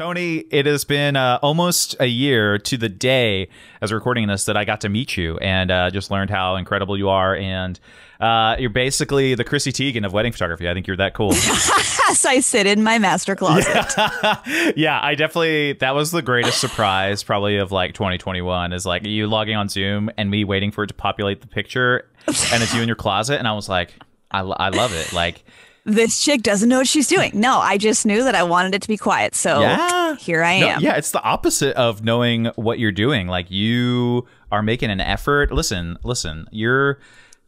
Tony, it has been uh, almost a year to the day as recording this that I got to meet you and uh, just learned how incredible you are. And uh, you're basically the Chrissy Teigen of wedding photography. I think you're that cool. so I sit in my master closet. Yeah. yeah. I definitely, that was the greatest surprise probably of like 2021 is like you logging on Zoom and me waiting for it to populate the picture and it's you in your closet. And I was like, I, I love it. Like, this chick doesn't know what she's doing. No, I just knew that I wanted it to be quiet. So yeah. here I am. No, yeah, it's the opposite of knowing what you're doing. Like you are making an effort. Listen, listen, you're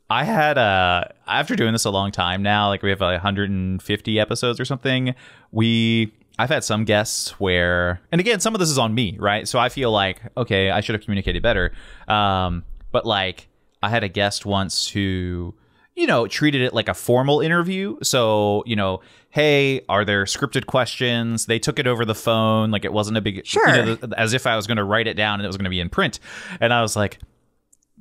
I had a uh, after doing this a long time now, like we have like 150 episodes or something. We I've had some guests where and again, some of this is on me, right? So I feel like, okay, I should have communicated better. Um, but like I had a guest once who you know, treated it like a formal interview. So, you know, hey, are there scripted questions? They took it over the phone. Like it wasn't a big, sure. You know, as if I was going to write it down and it was going to be in print. And I was like,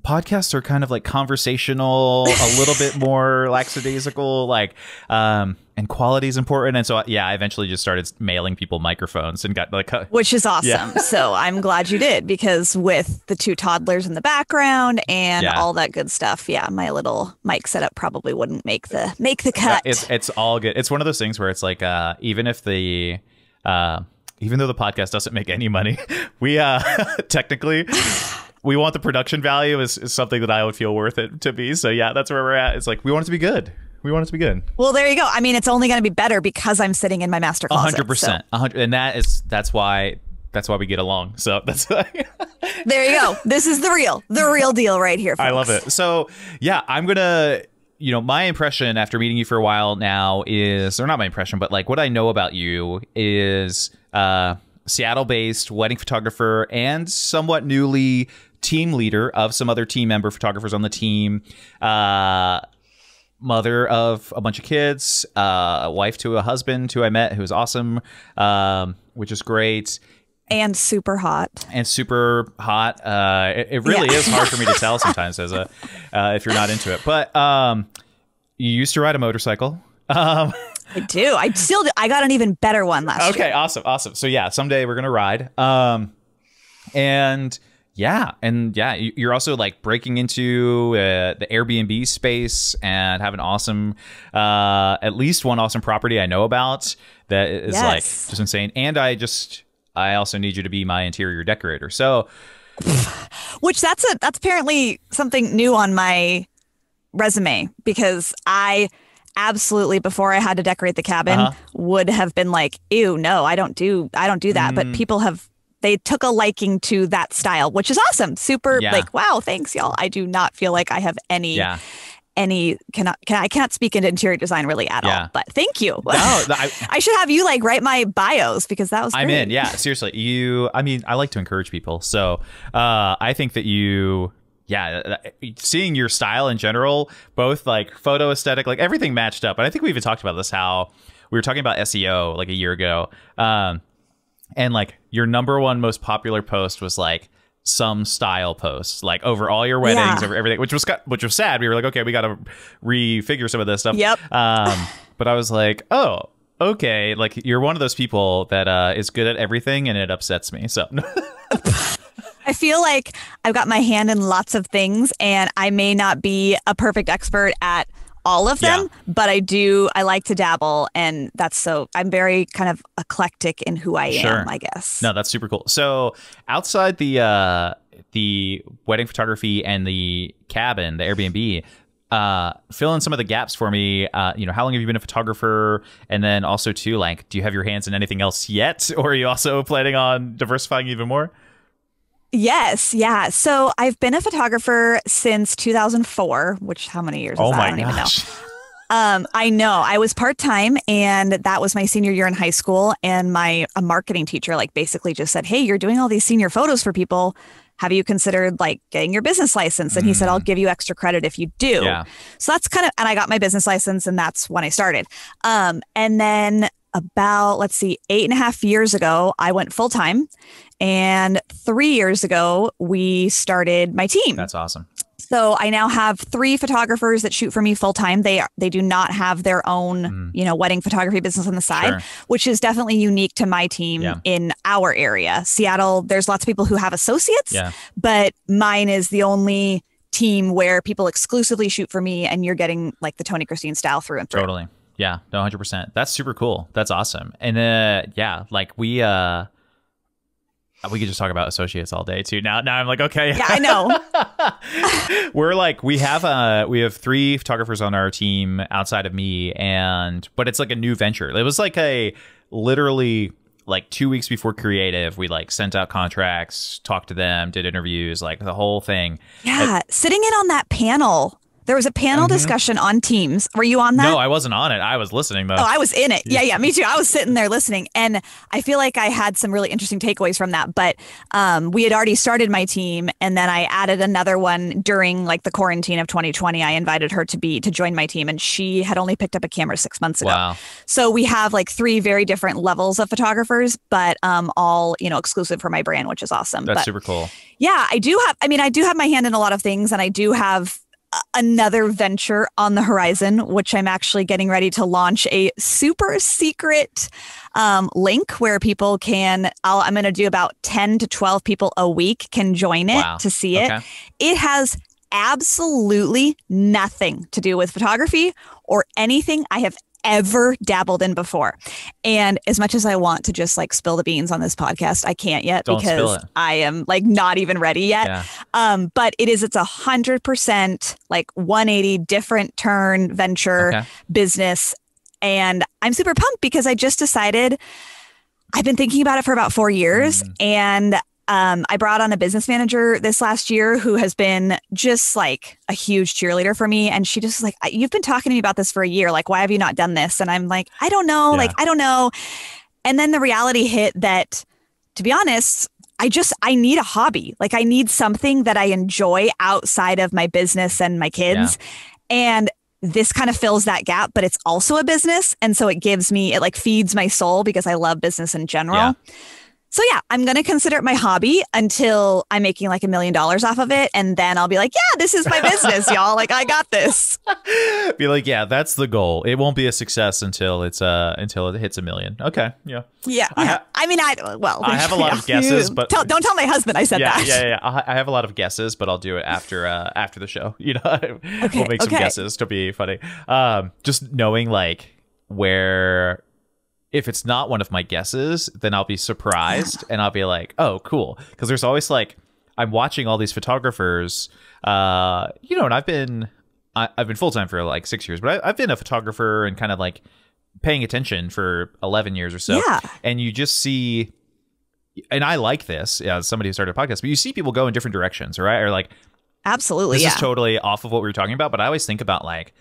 podcasts are kind of like conversational, a little bit more lackadaisical. Like, um, and quality is important. And so, yeah, I eventually just started mailing people microphones and got like, a, which is awesome. Yeah. so I'm glad you did because with the two toddlers in the background and yeah. all that good stuff, yeah, my little mic setup probably wouldn't make the make the cut. It's it's all good. It's one of those things where it's like, uh, even if the, uh, even though the podcast doesn't make any money, we uh, technically. we want the production value is, is something that I would feel worth it to be. So yeah, that's where we're at. It's like we want it to be good. We want it to be good. Well, there you go. I mean, it's only going to be better because I'm sitting in my master closet. 100%. a 100 and that is that's why that's why we get along. So that's why. there you go. This is the real the real deal right here. Folks. I love it. So, yeah, I'm going to you know, my impression after meeting you for a while now is, or not my impression, but like what I know about you is uh, Seattle based wedding photographer and somewhat newly team leader of some other team member photographers on the team. Uh, mother of a bunch of kids, uh, a wife to a husband who I met who is awesome, um, which is great. And super hot. And super hot. Uh, it, it really yeah. is hard for me to tell sometimes as a uh, if you're not into it. But um, you used to ride a motorcycle. Um, I do. I still do. I got an even better one last okay, year. Okay, awesome, awesome. So yeah, someday we're gonna ride. Um, and yeah, and yeah, you're also like breaking into uh, the Airbnb space and have an awesome, uh, at least one awesome property I know about that is yes. like just insane. And I just, I also need you to be my interior decorator. So, which that's a that's apparently something new on my resume because I absolutely before I had to decorate the cabin uh-huh. would have been like, ew, no, I don't do I don't do that. Mm. But people have they took a liking to that style, which is awesome. Super yeah. like, wow, thanks y'all. I do not feel like I have any yeah. any cannot can I cannot speak into interior design really at yeah. all. But thank you. No, I, I, should have you like write my bios because that was great. I'm in. Yeah, seriously. You I mean, I like to encourage people. So, uh I think that you yeah, seeing your style in general, both like photo aesthetic, like everything matched up. And I think we even talked about this how we were talking about SEO like a year ago. Um and like your number one most popular post was like some style posts, like over all your weddings, yeah. over everything, which was which was sad. We were like, okay, we got to refigure some of this stuff. Yep. Um, but I was like, oh, okay, like you're one of those people that uh, is good at everything, and it upsets me. So. I feel like I've got my hand in lots of things, and I may not be a perfect expert at all of them, yeah. but I do I like to dabble and that's so I'm very kind of eclectic in who I sure. am, I guess. No, that's super cool. So outside the uh the wedding photography and the cabin, the Airbnb, uh, fill in some of the gaps for me. Uh, you know, how long have you been a photographer? And then also too, like, do you have your hands in anything else yet, or are you also planning on diversifying even more? Yes, yeah. So I've been a photographer since 2004, which how many years? oh my I don't gosh. even know. Um, I know I was part time, and that was my senior year in high school. And my a marketing teacher like basically just said, "Hey, you're doing all these senior photos for people. Have you considered like getting your business license?" And mm. he said, "I'll mm. give you extra credit if you do." Yeah. So that's kind of, and I got my business license, and that's when I started. Um, and then about, let's see, eight and a half years ago, I went full time. And three years ago, we started my team. That's awesome. So I now have three photographers that shoot for me full time. They are, they do not have their own, mm. you know, wedding photography business on the side, sure. which is definitely unique to my team yeah. in our area. Seattle, there's lots of people who have associates, yeah. but mine is the only team where people exclusively shoot for me and you're getting like the Tony Christine style through and through. Totally. Yeah, no, hundred percent. That's super cool. That's awesome. And uh, yeah, like we uh, we could just talk about associates all day too. Now, now I'm like, okay, yeah, I know. We're like, we have uh, we have three photographers on our team outside of me, and but it's like a new venture. It was like a literally like two weeks before creative we like sent out contracts talked to them did interviews like the whole thing yeah it, sitting in on that panel there was a panel mm-hmm. discussion on Teams. Were you on that? No, I wasn't on it. I was listening though. Oh, I was in it. Yeah, yeah, me too. I was sitting there listening, and I feel like I had some really interesting takeaways from that. But um, we had already started my team, and then I added another one during like the quarantine of 2020. I invited her to be to join my team, and she had only picked up a camera six months ago. Wow. So we have like three very different levels of photographers, but um, all you know exclusive for my brand, which is awesome. That's but, super cool. Yeah, I do have. I mean, I do have my hand in a lot of things, and I do have another venture on the horizon, which I'm actually getting ready to launch a super secret um, link where people can, i am going to do about 10 to 12 people a week can join it wow. to see it. Okay. It has absolutely nothing to do with photography or anything I have ever dabbled in before. And as much as I want to just like spill the beans on this podcast, I can't yet Don't because I am like not even ready yet. Yeah. Um, but it is, it's a hundred percent like 180 different turn venture okay. business. And I'm super pumped because I just decided I've been thinking about it for about four years mm. and um, I brought on a business manager this last year who has been just like a huge cheerleader for me. And she just like, You've been talking to me about this for a year. Like, why have you not done this? And I'm like, I don't know. Yeah. Like, I don't know. And then the reality hit that, to be honest, I just I need a hobby. Like I need something that I enjoy outside of my business and my kids. Yeah. And this kind of fills that gap, but it's also a business and so it gives me it like feeds my soul because I love business in general. Yeah. So yeah, I'm going to consider it my hobby until I'm making like a million dollars off of it. And then I'll be like, yeah, this is my business, y'all. Like I got this. Be like, yeah, that's the goal. It won't be a success until it's, uh, until it hits a million. Okay. Yeah. Yeah. I, ha- I mean, I, well, I have a lot of guesses, but tell, don't tell my husband I said yeah, that. Yeah. Yeah. yeah. I have a lot of guesses, but I'll do it after, uh, after the show, you know, okay, we'll make okay. some guesses to be funny. Um, just knowing like where if it's not one of my guesses, then I'll be surprised and I'll be like, oh, cool. Because there's always like, I'm watching all these photographers, uh, you know, and I've been, I, have been full time for like six years, but I, have been a photographer and kind of like paying attention for 11 years or so. Yeah. And you just see, and I like this as somebody who started a podcast, but you see people go in different directions, right? Or like, absolutely. This yeah. is totally off of what we were talking about, but I always think about like,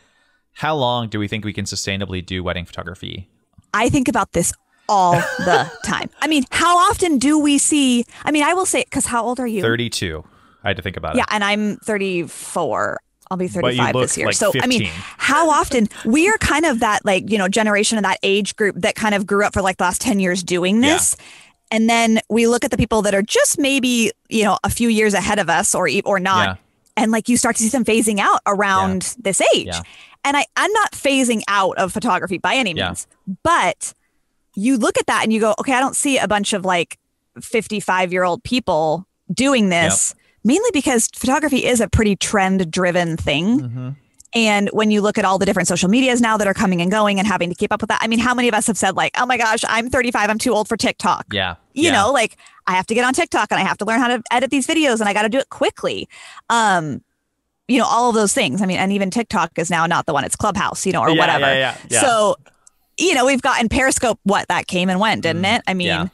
how long do we think we can sustainably do wedding photography? I think about this all the time. I mean, how often do we see? I mean, I will say because how old are you? Thirty-two. I had to think about yeah, it. Yeah, and I'm thirty-four. I'll be 35 this year. Like so, 15. I mean, how often we are kind of that, like, you know, generation of that age group that kind of grew up for like the last 10 years doing this. Yeah. And then we look at the people that are just maybe, you know, a few years ahead of us or, or not. Yeah. And like you start to see them phasing out around yeah. this age. And I, I'm not phasing out of photography by any means, yeah. but you look at that and you go, okay, I don't see a bunch of like 55 year old people doing this, yep. mainly because photography is a pretty trend driven thing. Mm-hmm. And when you look at all the different social medias now that are coming and going and having to keep up with that, I mean, how many of us have said, like, oh my gosh, I'm 35, I'm too old for TikTok? Yeah. You yeah. know, like I have to get on TikTok and I have to learn how to edit these videos and I got to do it quickly. Um, you know, all of those things. I mean, and even TikTok is now not the one, it's Clubhouse, you know, or yeah, whatever. Yeah, yeah, so, you know, we've gotten Periscope, what that came and went, didn't mm, it? I mean,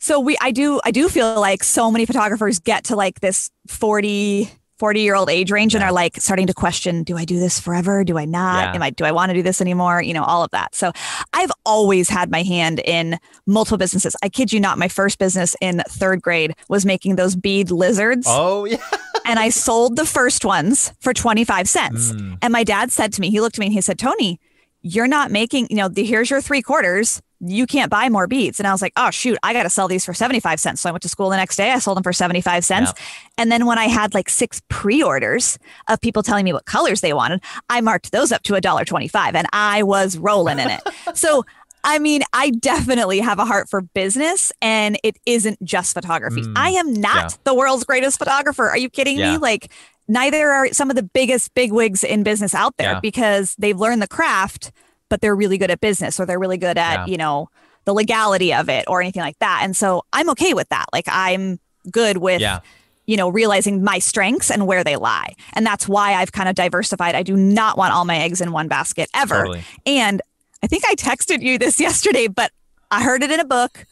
so we, I do, I do feel like so many photographers get to like this 40, 40 year old age range yeah. and are like starting to question do i do this forever do i not yeah. am i do i want to do this anymore you know all of that so i've always had my hand in multiple businesses i kid you not my first business in third grade was making those bead lizards oh yeah and i sold the first ones for 25 cents mm. and my dad said to me he looked at me and he said tony you're not making you know the, here's your three quarters you can't buy more beads. And I was like, oh, shoot, I got to sell these for 75 cents. So I went to school the next day. I sold them for 75 cents. Yeah. And then when I had like six pre orders of people telling me what colors they wanted, I marked those up to $1.25 and I was rolling in it. so I mean, I definitely have a heart for business and it isn't just photography. Mm, I am not yeah. the world's greatest photographer. Are you kidding yeah. me? Like, neither are some of the biggest bigwigs in business out there because they've learned the craft but they're really good at business or they're really good at, yeah. you know, the legality of it or anything like that. And so I'm okay with that. Like I'm good with yeah. you know, realizing my strengths and where they lie. And that's why I've kind of diversified. I do not want all my eggs in one basket ever. Totally. And I think I texted you this yesterday, but I heard it in a book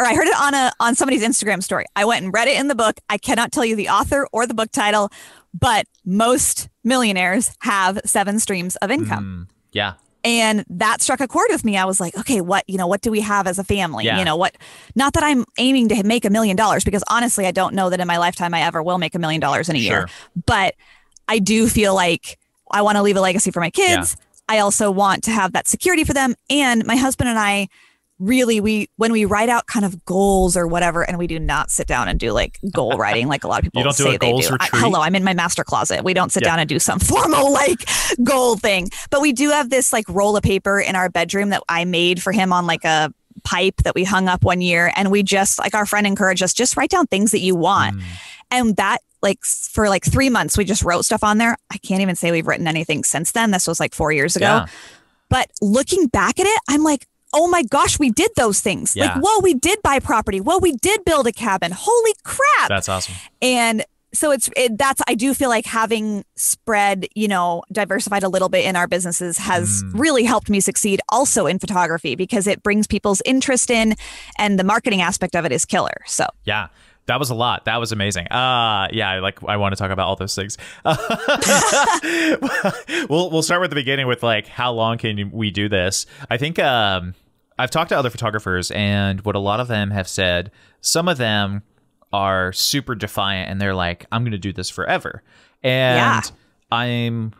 or I heard it on a on somebody's Instagram story. I went and read it in the book. I cannot tell you the author or the book title, but most millionaires have seven streams of income. Mm, yeah and that struck a chord with me i was like okay what you know what do we have as a family yeah. you know what not that i'm aiming to make a million dollars because honestly i don't know that in my lifetime i ever will make a million dollars in a sure. year but i do feel like i want to leave a legacy for my kids yeah. i also want to have that security for them and my husband and i really we when we write out kind of goals or whatever and we do not sit down and do like goal writing like a lot of people you don't say do a they goals do retreat. I, hello i'm in my master closet we don't sit yeah. down and do some formal like goal thing but we do have this like roll of paper in our bedroom that i made for him on like a pipe that we hung up one year and we just like our friend encouraged us just write down things that you want mm. and that like for like three months we just wrote stuff on there i can't even say we've written anything since then this was like four years ago yeah. but looking back at it i'm like oh my gosh, we did those things. Yeah. Like, whoa, we did buy property. Whoa, we did build a cabin. Holy crap. That's awesome. And so it's it, that's I do feel like having spread, you know, diversified a little bit in our businesses has mm. really helped me succeed also in photography because it brings people's interest in and the marketing aspect of it is killer. So Yeah that was a lot. That was amazing. Uh yeah, like I want to talk about all those things. we'll we'll start with the beginning with like how long can we do this? I think um I've talked to other photographers and what a lot of them have said, some of them are super defiant and they're like I'm going to do this forever. And yeah. I'm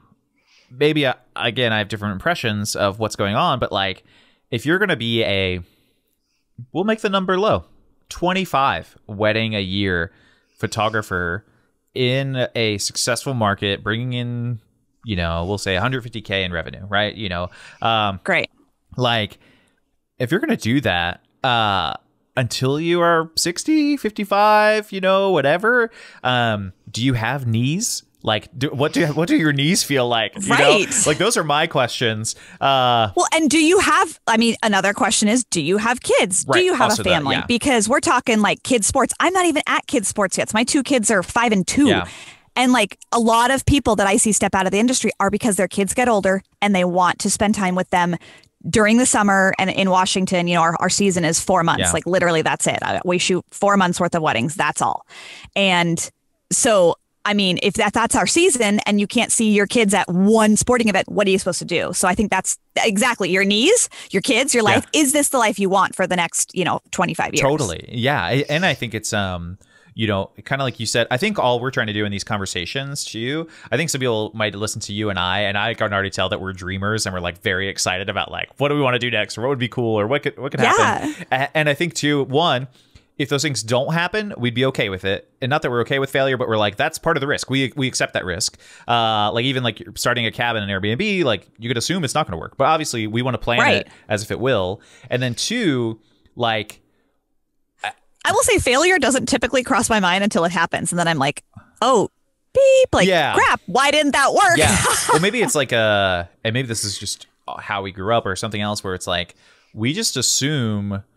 maybe uh, again I have different impressions of what's going on, but like if you're going to be a we'll make the number low. 25 wedding a year photographer in a successful market, bringing in, you know, we'll say 150K in revenue, right? You know, um, great. Like, if you're going to do that, uh, until you are 60, 55, you know, whatever, um, do you have knees? like do, what do what do your knees feel like you right know? like those are my questions uh well and do you have i mean another question is do you have kids right, do you have a family that, yeah. because we're talking like kids sports i'm not even at kids sports yet so my two kids are five and two yeah. and like a lot of people that i see step out of the industry are because their kids get older and they want to spend time with them during the summer and in Washington, you know, our, our season is four months. Yeah. Like literally, that's it. Uh, we shoot four months worth of weddings. That's all. And so I mean, if that that's our season and you can't see your kids at one sporting event, what are you supposed to do? So I think that's exactly your knees, your kids, your life. Yeah. Is this the life you want for the next, you know, 25 years? Totally. Yeah. And I think it's um you know, kind of like you said, I think all we're trying to do in these conversations to you, I think some people might listen to you and I, and I can already tell that we're dreamers and we're like very excited about like what do we want to do next or what would be cool or what could what could happen. Yeah. And I think too, one, if those things don't happen, we'd be okay with it. And not that we're okay with failure, but we're like, that's part of the risk. We we accept that risk. Uh, like even like starting a cabin in Airbnb, like you could assume it's not going to work, but obviously we want to plan right. it as if it will. And then two, like. I will say failure doesn't typically cross my mind until it happens. And then I'm like, oh, beep, like, yeah. crap, why didn't that work? Yeah. well, maybe it's like a, and maybe this is just how we grew up or something else where it's like, we just assume –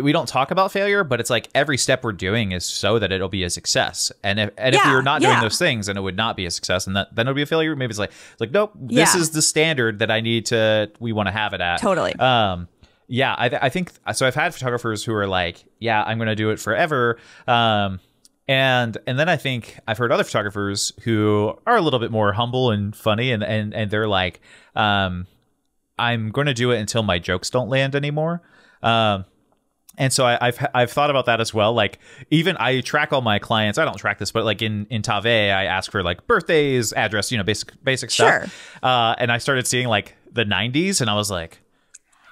we don't talk about failure, but it's like every step we're doing is so that it'll be a success. And if and yeah, if we are not yeah. doing those things, and it would not be a success, and that, then it'll be a failure. Maybe it's like it's like nope, this yeah. is the standard that I need to. We want to have it at totally. Um, yeah, I, th- I think so. I've had photographers who are like, yeah, I'm gonna do it forever. Um, and and then I think I've heard other photographers who are a little bit more humble and funny, and and and they're like, um, I'm gonna do it until my jokes don't land anymore. Um, and so I, have I've thought about that as well. Like even I track all my clients. I don't track this, but like in in Tave, I ask for like birthdays, address, you know, basic basic sure. stuff. Uh, and I started seeing like the '90s, and I was like,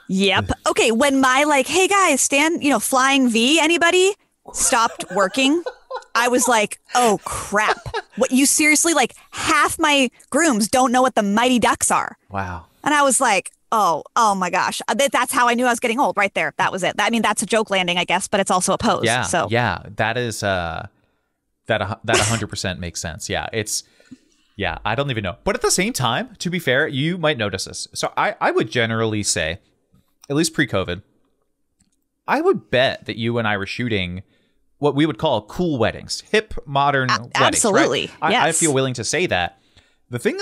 "Yep, okay." When my like, "Hey guys, stand," you know, flying V, anybody stopped working. I was like, "Oh crap! What you seriously like? Half my grooms don't know what the Mighty Ducks are." Wow. And I was like, Oh, oh my gosh. Uh, that's how I knew I was getting old right there. That was it. I mean, that's a joke landing, I guess, but it's also a pose. Yeah. So, yeah, that is, uh, that, that 100% makes sense. Yeah. It's, yeah, I don't even know. But at the same time, to be fair, you might notice this. So I, I would generally say, at least pre COVID, I would bet that you and I were shooting what we would call cool weddings, hip, modern a- weddings. Absolutely. Right? yes. I feel willing to say that. The thing,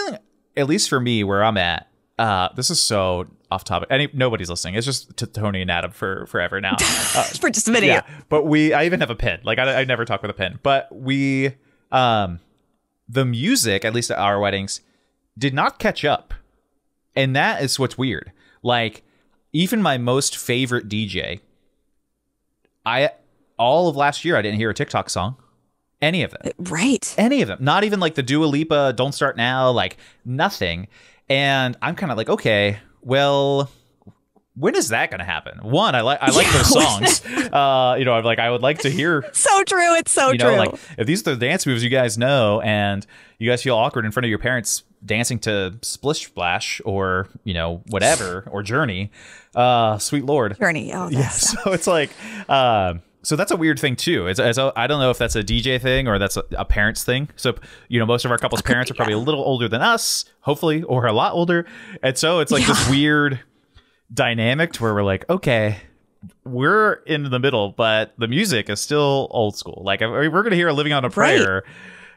at least for me, where I'm at, uh, this is so off topic. Any nobody's listening. It's just to Tony and Adam for forever now. Uh, for just a minute. Yeah, but we. I even have a pin. Like I, I never talk with a pin. But we, um, the music at least at our weddings did not catch up, and that is what's weird. Like even my most favorite DJ, I all of last year I didn't hear a TikTok song. Any of them. Right. Any of them. Not even like the Dua Lipa, Don't Start Now, like nothing. And I'm kind of like, okay, well, when is that going to happen? One, I like I like those songs. uh, you know, I'm like I would like to hear. so true. It's so you know, true. Like if these are the dance moves you guys know, and you guys feel awkward in front of your parents dancing to Splish Splash or you know whatever or Journey, uh, sweet lord, Journey. Oh, yeah. Stuff. So it's like, um, so that's a weird thing too. It's, it's a, I don't know if that's a DJ thing or that's a, a parents thing. So you know, most of our couples' parents are probably yeah. a little older than us, hopefully, or a lot older, and so it's like yeah. this weird dynamic to where we're like, okay, we're in the middle, but the music is still old school. Like we're going to hear "Living on a Prayer."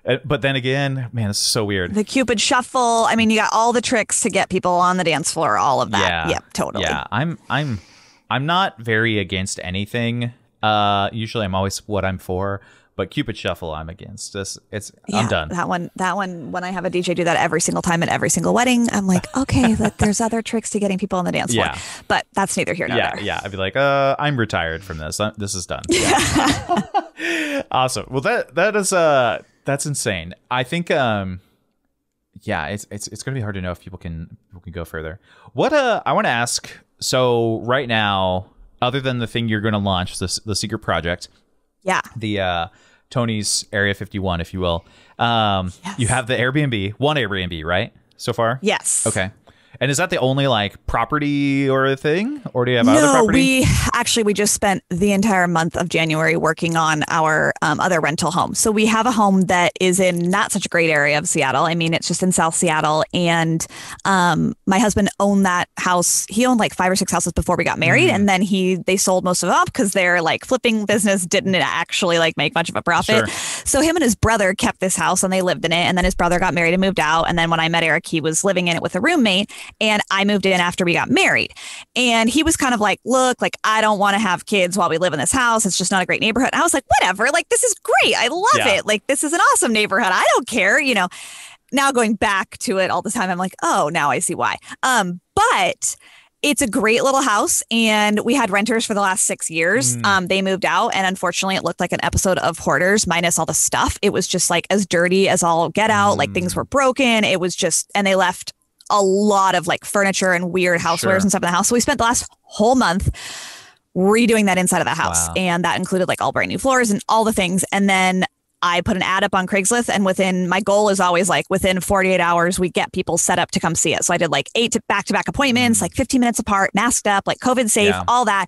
Right. But then again, man, it's so weird. The Cupid Shuffle. I mean, you got all the tricks to get people on the dance floor. All of that. Yeah. Yep. Totally. Yeah. I'm. I'm. I'm not very against anything uh, usually I'm always what I'm for, but Cupid Shuffle I'm against. This it's yeah, I'm done. That one that one when I have a DJ do that every single time at every single wedding, I'm like, okay, but there's other tricks to getting people on the dance floor. Yeah. But that's neither here nor yeah, there. Yeah, I'd be like, uh, I'm retired from this. This is done. Yeah. awesome. Well, that that is uh that's insane. I think um yeah, it's it's it's going to be hard to know if people can people can go further. What uh I want to ask so right now other than the thing you're going to launch, this the secret project. Yeah. The uh, Tony's Area 51, if you will. Um, yes. You have the Airbnb, one Airbnb, right? So far. Yes. Okay. And is that the only like property or thing, or do you have no, other property? we actually we just spent the entire month of January working on our um, other rental home. So we have a home that is in not such a great area of Seattle. I mean, it's just in South Seattle, and um, my husband owned that house. He owned like five or six houses before we got married, mm. and then he they sold most of them because their like flipping business didn't actually like make much of a profit. Sure. So him and his brother kept this house and they lived in it, and then his brother got married and moved out, and then when I met Eric, he was living in it with a roommate, and I moved in after we got married. And he was kind of like, look, like, I don't want to have kids while we live in this house. It's just not a great neighborhood. And I was like, whatever. Like, this is great. I love yeah. it. Like, this is an awesome neighborhood. I don't care, you know. Now going back to it all the time, I'm like, oh, now I see why. Um, but it's a great little house and we had renters for the last six years mm. um, they moved out and unfortunately it looked like an episode of hoarders minus all the stuff it was just like as dirty as all get out mm. like things hmm. were broken it was just and they left a lot of like furniture and weird housewares sure. and stuff in the house. So we spent the last whole month redoing that inside of the house. Wow. And that included like all brand new floors and all the things. And then I put an ad up on Craigslist and within my goal is always like within 48 hours we get people set up to come see it. So I did like eight back-to-back appointments, mm. like 15 minutes apart, masked up, like COVID safe, yeah. all that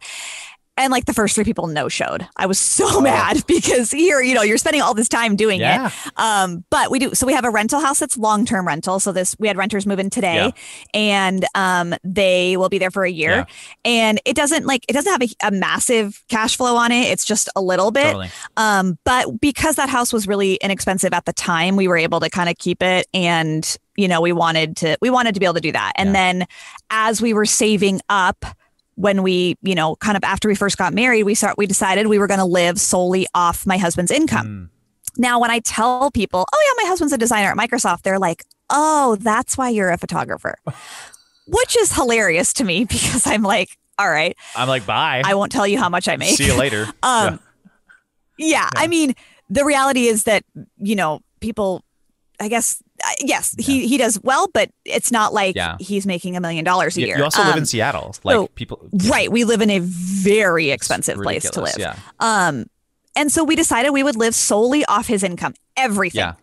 and like the first three people no showed. I was so oh. mad because here, you know, you're spending all this time doing yeah. it. Um, but we do so we have a rental house that's long term rental. So this we had renters move in today, yeah. and um, they will be there for a year. Yeah. And it doesn't like it doesn't have a, a, massive cash flow on it. It's just a little bit. Totally. Um, but because that house was really inexpensive at the time, we were able to kind of keep it and you know we wanted to we wanted to be able to do that and then as we were saving up when we, you know, kind of after we first got married, we start we decided we were going to live solely off my husband's income. Mm. Now, when I tell people, "Oh yeah, my husband's a designer at Microsoft," they're like, "Oh, that's why you're a photographer," which is hilarious to me because I'm like, "All right, I'm like, bye. I won't tell you how much I make. See you later." um, yeah. Yeah, yeah, I mean, the reality is that you know people. I guess yes, yeah. he he does well, but it's not like yeah. he's making a million dollars a year. You also um, live in um, Seattle, like so, people. Right, we live in a very expensive place to live. Yeah. Um, and so we decided we would live solely off his income, everything. Yeah.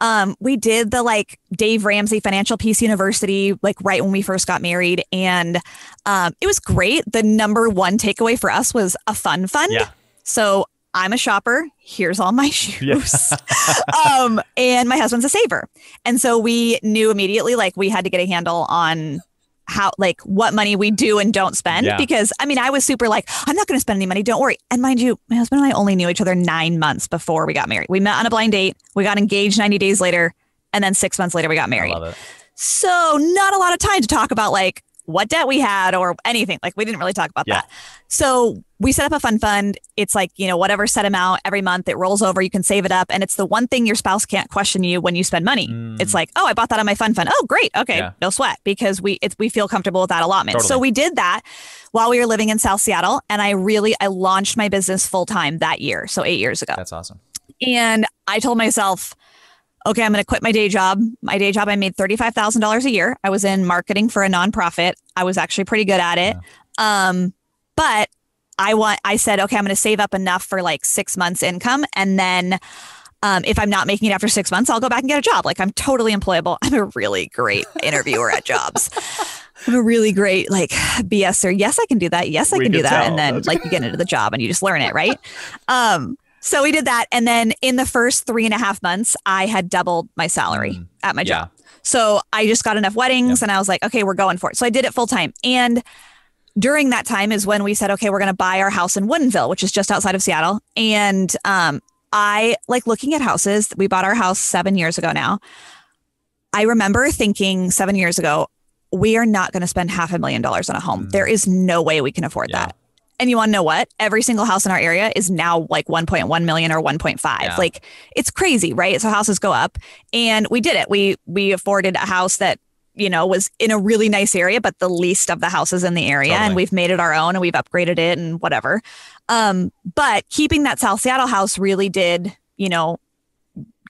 Um, we did the like Dave Ramsey Financial Peace University, like right when we first got married, and um, it was great. The number one takeaway for us was a fun fund. Yeah. So I'm a shopper. Here's all my shoes. Yeah. um, and my husband's a saver. And so we knew immediately like we had to get a handle on how like what money we do and don't spend yeah. because I mean I was super like I'm not going to spend any money don't worry and mind you my husband and I only knew each other 9 months before we got married we met on a blind date we got engaged 90 days later and then 6 months later we got married so not a lot of time to talk about like what debt we had or anything. Like we didn't really talk about yeah. that. So we set up a fun fund. It's like, you know, whatever set amount every month, it rolls over, you can save it up. And it's the one thing your spouse can't question you when you spend money. Mm. It's like, oh, I bought that on my fun fund. Oh, great. Okay. Yeah. No sweat because we, it's we feel comfortable with that allotment. Totally. So we did that while we were living in South Seattle. And I really, I launched my business full time that year. So eight years ago. That's awesome. And I told myself, okay, I'm going to quit my day job. My day job, I made $35,000 a year. I was in marketing for a nonprofit. I was actually pretty good at it. Yeah. Um, but I want, I said, okay, I'm going to save up enough for like six months income. And then um, if I'm not making it after six months, I'll go back and get a job. Like I'm totally employable. I'm a really great interviewer at jobs. I'm a really great like BS or yes, I can do that. Yes, I can, do that. And then like you get into the job and you just learn it. Right. Um, so we did that. And then in the first three and a half months, I had doubled my salary mm. at my yeah. job. So I just got enough weddings and I was like, okay, we're going for it. So I did it full time. And during that time is when we said, okay, we're going to buy our house in Woodinville, which is just outside of Seattle. And um, I like looking at houses. We bought our house seven years ago now. I remember thinking seven years ago, we are not going to spend half a million dollars on a home. Mm. There is no way we can afford yeah. that. And you want to know what? Every single house in our area is now like 1.1 million or 1.5. Yeah. Like it's crazy, right? So houses go up and we did it. We we afforded a house that you know was in a really nice area but the least of the houses in the area totally. and we've made it our own and we've upgraded it and whatever. Um but keeping that South Seattle house really did, you know,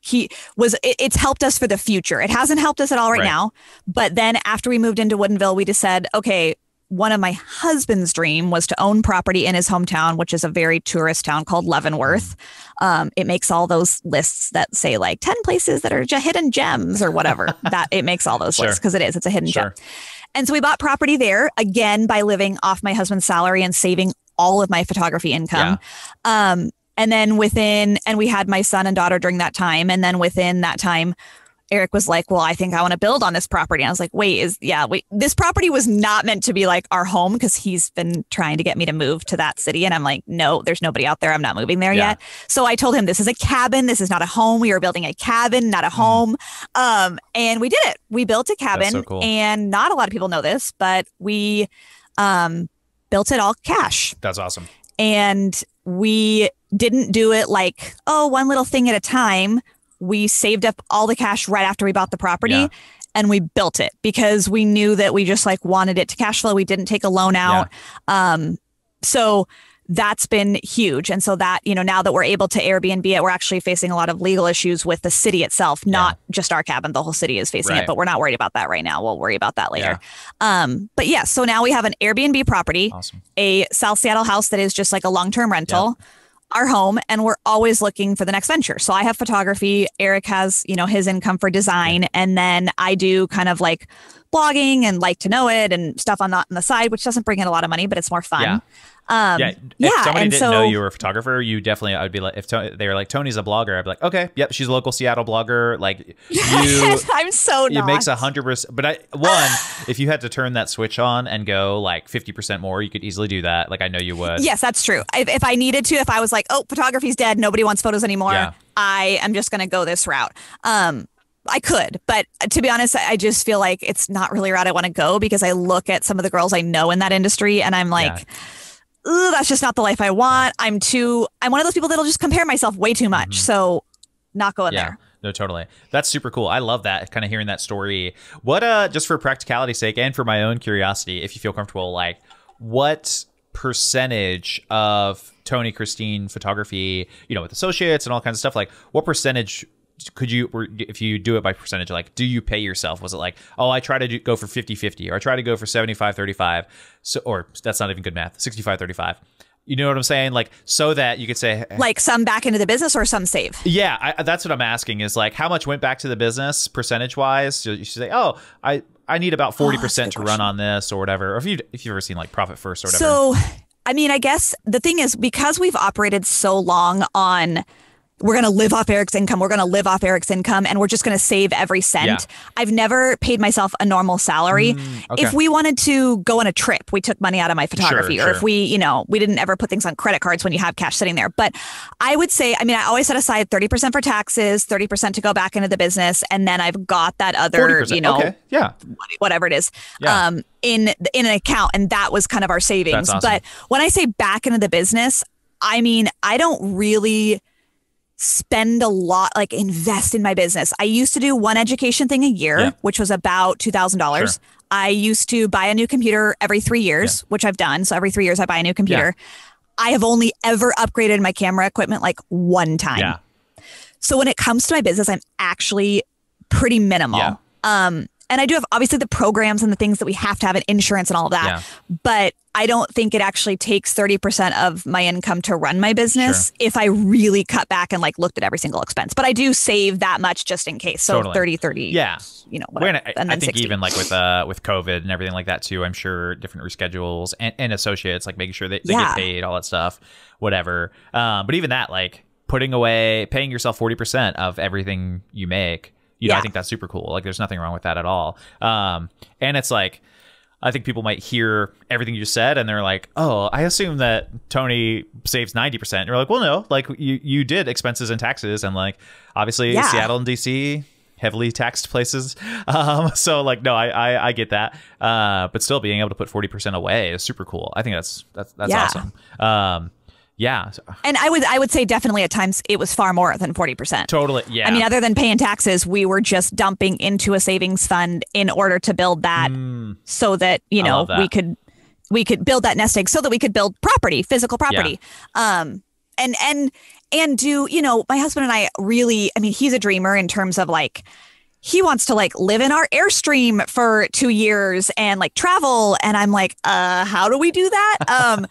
he was it, it's helped us for the future. It hasn't helped us at all right, right now, but then after we moved into Woodenville, we just said, okay, one of my husband's dream was to own property in his hometown, which is a very tourist town called Leavenworth. Um, it makes all those lists that say like 10 places that are hidden gems or whatever that it makes all those sure. lists because it is, it's a hidden sure. gem. And so we bought property there again by living off my husband's salary and saving all of my photography income. Yeah. Um, and then within, and we had my son and daughter during that time. And then within that time, Eric was like, Well, I think I want to build on this property. And I was like, Wait, is yeah, wait, this property was not meant to be like our home because he's been trying to get me to move to that city. And I'm like, No, there's nobody out there. I'm not moving there yeah. yet. So I told him, This is a cabin. This is not a home. We are building a cabin, not a hmm. home. Mm. Um, and we did it. We built a cabin. So cool. And not a lot of people know this, but we um, built it all cash. That's awesome. And we didn't do it like, oh, one little thing at a time we saved up all the cash right after we bought the property. Yeah. And we built it because we knew that we just like wanted it to cash flow. We didn't take a loan out. Yeah. Um, so that's been huge. And so that, you know, now that we're able to Airbnb it, we're actually facing a lot of legal issues with the city itself, not yeah. just our cabin. The whole city is facing right. it, but we're not worried about that right now. We'll worry about that later. Yeah. Um, but yeah, so now we have an Airbnb property, awesome. a South Seattle house that is just like a long term rental. Yeah our home and we're always looking for the next venture. So I have photography, Eric has, you know, his income for design and then I do kind of like blogging and like to know it and stuff on that on the side which doesn't bring in a lot of money but it's more fun. Yeah. Um, yeah, if somebody didn't so, know you were a photographer, you definitely I would be like if they were like Tony's a blogger, I'd be like, okay, yep, she's a local Seattle blogger. Like you, I'm so it not. makes a hundred percent. But I one, if you had to turn that switch on and go like fifty percent more, you could easily do that. Like I know you would. Yes, that's true. If, if I needed to, if I was like, oh, photography's dead, nobody wants photos anymore. Yeah. I am just gonna go this route. Um, I could, but to be honest, I just feel like it's not really a route I want to go because I look at some of the girls I know in that industry and I'm like. Yeah ooh, that's just not the life I want. I'm too, I'm one of those people that'll just compare myself way too much. Mm-hmm. So not going yeah. there. No, totally. That's super cool. I love that kind of hearing that story. What, uh, just for practicality's sake and for my own curiosity, if you feel comfortable, like what percentage of Tony Christine photography, you know, with associates and all kinds of stuff, like what percentage could you if you do it by percentage like do you pay yourself was it like oh i try to do, go for 50-50 or i try to go for 75-35 so or that's not even good math 65-35 you know what i'm saying like so that you could say eh, like some back into the business or some save yeah I, that's what i'm asking is like how much went back to the business percentage wise so you should say oh i i need about 40% oh, to question. run on this or whatever or if you if you've ever seen like profit first or whatever so i mean i guess the thing is because we've operated so long on we're going to live off Eric's income. We're going to live off Eric's income and we're just going to save every cent. Yeah. I've never paid myself a normal salary. Mm, okay. If we wanted to go on a trip, we took money out of my photography sure, or sure. if we, you know, we didn't ever put things on credit cards when you have cash sitting there. But I would say, I mean, I always set aside 30% for taxes, 30% to go back into the business. And then I've got that other, 40%. you know, okay. yeah, whatever it is. Yeah. Um, in in an account and that was kind of our savings awesome. but when i say back into the business i mean i don't really spend a lot, like invest in my business. I used to do one education thing a year, yeah. which was about $2,000. I used to buy a new computer every three years, yeah. which I've done. So every three years, I buy a new computer. Yeah. I have only ever upgraded my camera equipment like one time. Yeah. So when it comes to my business, I'm actually pretty minimal. Um, and I do have obviously the programs and the things that we have to have in insurance and all of that. Yeah. But I don't think it actually takes 30% of my income to run my business sure. if I really cut back and like looked at every single expense. But I do save that much just in case. So totally. 30, 30. Yeah. You know, whatever, I, and I think 60. even like with uh with COVID and everything like that too, I'm sure different reschedules and, and associates, like making sure they, they yeah. get paid, all that stuff, whatever. Um, but even that, like putting away paying yourself 40% of everything you make you know, yeah. I think that's super cool. Like, there's nothing wrong with that at all. Um, and it's like, I think people might hear everything you said and they're like, "Oh, I assume that Tony saves 90%." And you're like, "Well, no. Like you you did expenses and taxes and like obviously yeah. Seattle and DC heavily taxed places. Um, so like no, I, I, I get that. Uh, but still being able to put 40% away is super cool. I think that's that's that's yeah. awesome. Um, yeah. And I would I would say definitely at times it was far more than 40%. Totally. Yeah. I mean other than paying taxes, we were just dumping into a savings fund in order to build that mm. so that, you know, that. we could we could build that nest egg so that we could build property, physical property. Yeah. Um and and and do, you know, my husband and I really I mean, he's a dreamer in terms of like he wants to like live in our airstream for 2 years and like travel and I'm like, "Uh, how do we do that?" um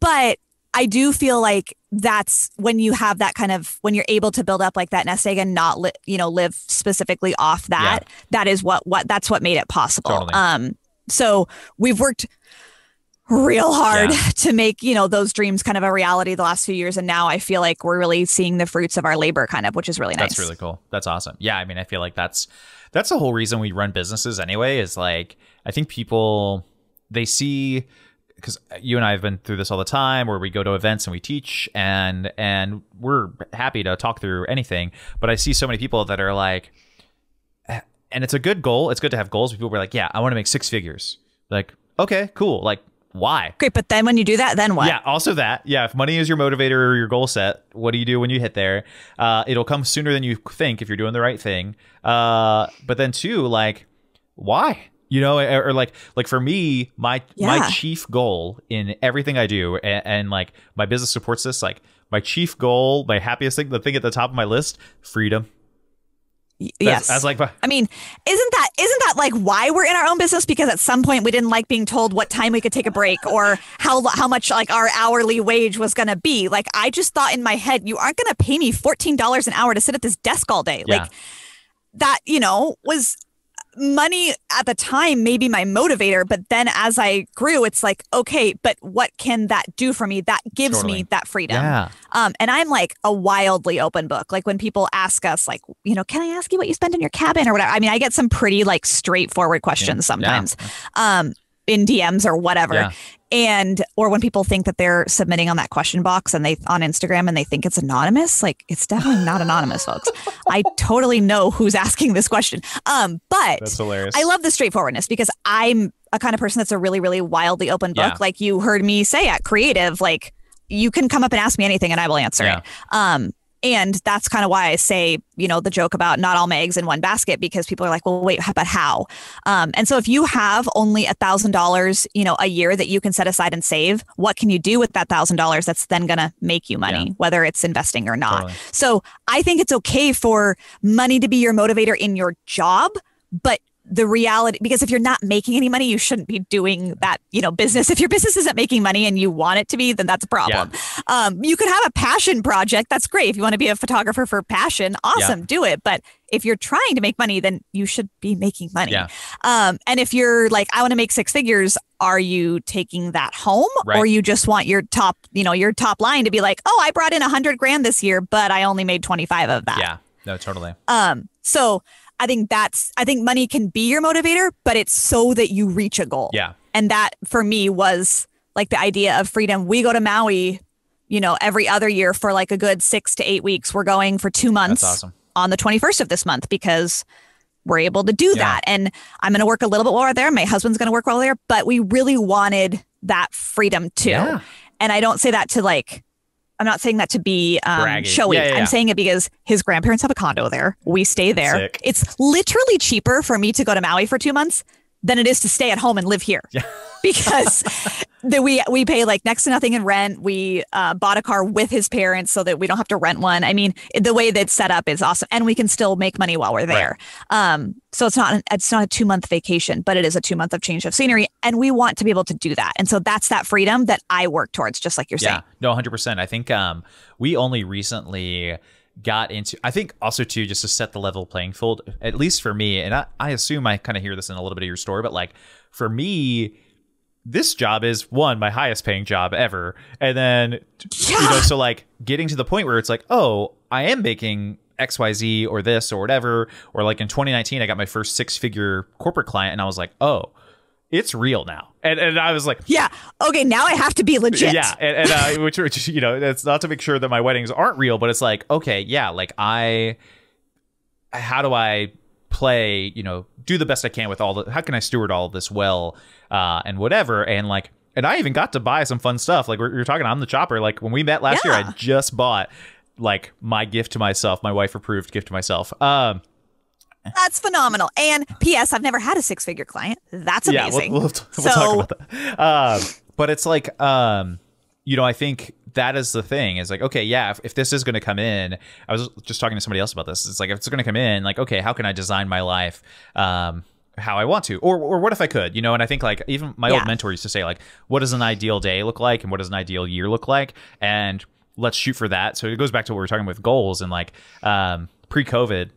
but I do feel like that's when you have that kind of when you're able to build up like that nest egg and not li- you know live specifically off that. Yeah. That is what what that's what made it possible. Totally. Um, so we've worked real hard yeah. to make you know those dreams kind of a reality the last few years, and now I feel like we're really seeing the fruits of our labor, kind of, which is really nice. That's really cool. That's awesome. Yeah, I mean, I feel like that's that's the whole reason we run businesses anyway. Is like I think people they see because you and I have been through this all the time, where we go to events and we teach, and and we're happy to talk through anything. But I see so many people that are like, eh, and it's a good goal. It's good to have goals. People were like, yeah, I want to make six figures. Like, okay, cool. Like, why? Great, but then when you do that, then what? Yeah, also that. Yeah, if money is your motivator or your goal set, what do you do when you hit there? Uh, it'll come sooner than you think if you're doing the right thing. Uh, but then too, like, why? you know or, or, like like for me my yeah. my chief goal in everything i do and, and, like my business supports this like my chief goal my happiest thing the thing at the top of my list freedom yes I was like i mean isn't that isn't that like why we're in our own business because at some point we didn't like being told what time we could take a break or how how much like our hourly wage was going to be like i just thought in my head you aren't going to pay me $14 an hour to sit at this desk all day yeah. like that you know was money at the time may be my motivator, but then as I grew, it's like, okay, but what can that do for me? That gives totally. me that freedom. Yeah. Um, and I'm like a wildly open book. Like when people ask us, like, you know, can I ask you what you spend in your cabin or whatever? I mean, I get some pretty like straightforward questions yeah. sometimes. Yeah. Um, in DMs or whatever. Yeah and or when people think that they're submitting on that question box and they on Instagram and they think it's anonymous, like it's definitely not anonymous, folks. I totally know who's asking this question. Um, but that's hilarious. I love the straightforwardness because I'm a kind of person that's a really, really wildly open book. Yeah. Like you heard me say at creative, like you can come up and ask me anything and I will answer yeah. it. Um, and that's kind of why I say, you know, the joke about not all my eggs in one basket because people are like, well, wait, but how? Um, and so if you have only a thousand dollars, you know, a year that you can set aside and save, what can you do with that thousand dollars that's then going to make you money, yeah. whether it's investing or not? Totally. So I think it's okay for money to be your motivator in your job, but the reality because if you're not making any money you shouldn't be doing that you know business if your business isn't making money and you want it to be then that's a problem yeah. um, you could have a passion project that's great if you want to be a photographer for passion awesome yeah. do it but if you're trying to make money then you should be making money yeah. um, and if you're like i want to make six figures are you taking that home right. or you just want your top you know your top line to be like oh i brought in a hundred grand this year but i only made 25 of that yeah no totally um so I think that's I think money can be your motivator, but it's so that you reach a goal. Yeah. And that for me was like the idea of freedom. We go to Maui, you know, every other year for like a good 6 to 8 weeks. We're going for 2 months. Awesome. On the 21st of this month because we're able to do yeah. that and I'm going to work a little bit while we're there. My husband's going to work while we're there, but we really wanted that freedom too. Yeah. And I don't say that to like I'm not saying that to be um, showy. Yeah, yeah, yeah. I'm saying it because his grandparents have a condo there. We stay there. Sick. It's literally cheaper for me to go to Maui for two months than it is to stay at home and live here. because that we we pay like next to nothing in rent. We uh, bought a car with his parents so that we don't have to rent one. I mean, the way that's set up is awesome, and we can still make money while we're there. Right. Um, so it's not an, it's not a two month vacation, but it is a two month of change of scenery, and we want to be able to do that. And so that's that freedom that I work towards, just like you're yeah, saying. no, hundred percent. I think um, we only recently got into i think also too just to set the level playing field at least for me and i, I assume i kind of hear this in a little bit of your story but like for me this job is one my highest paying job ever and then yeah. you know so like getting to the point where it's like oh i am making xyz or this or whatever or like in 2019 i got my first six figure corporate client and i was like oh it's real now and, and i was like yeah okay now i have to be legit yeah and, and uh, which, which you know it's not to make sure that my weddings aren't real but it's like okay yeah like i how do i Play, you know do the best i can with all the how can i steward all this well uh, and whatever and like and i even got to buy some fun stuff like we're, you're talking i'm the chopper like when we met last yeah. year i just bought like my gift to myself my wife approved gift to myself um that's phenomenal. And P.S. I've never had a six figure client. That's amazing. Yeah, we'll, we'll, we'll so... talk about that. Um, but it's like, um, you know, I think that is the thing is like, okay, yeah, if, if this is going to come in, I was just talking to somebody else about this. It's like, if it's going to come in, like, okay, how can I design my life? Um, how I want to, or or what if I could, you know? And I think like even my yeah. old mentor used to say like, what does an ideal day look like, and what does an ideal year look like, and let's shoot for that. So it goes back to what we are talking with goals and like um, pre-COVID.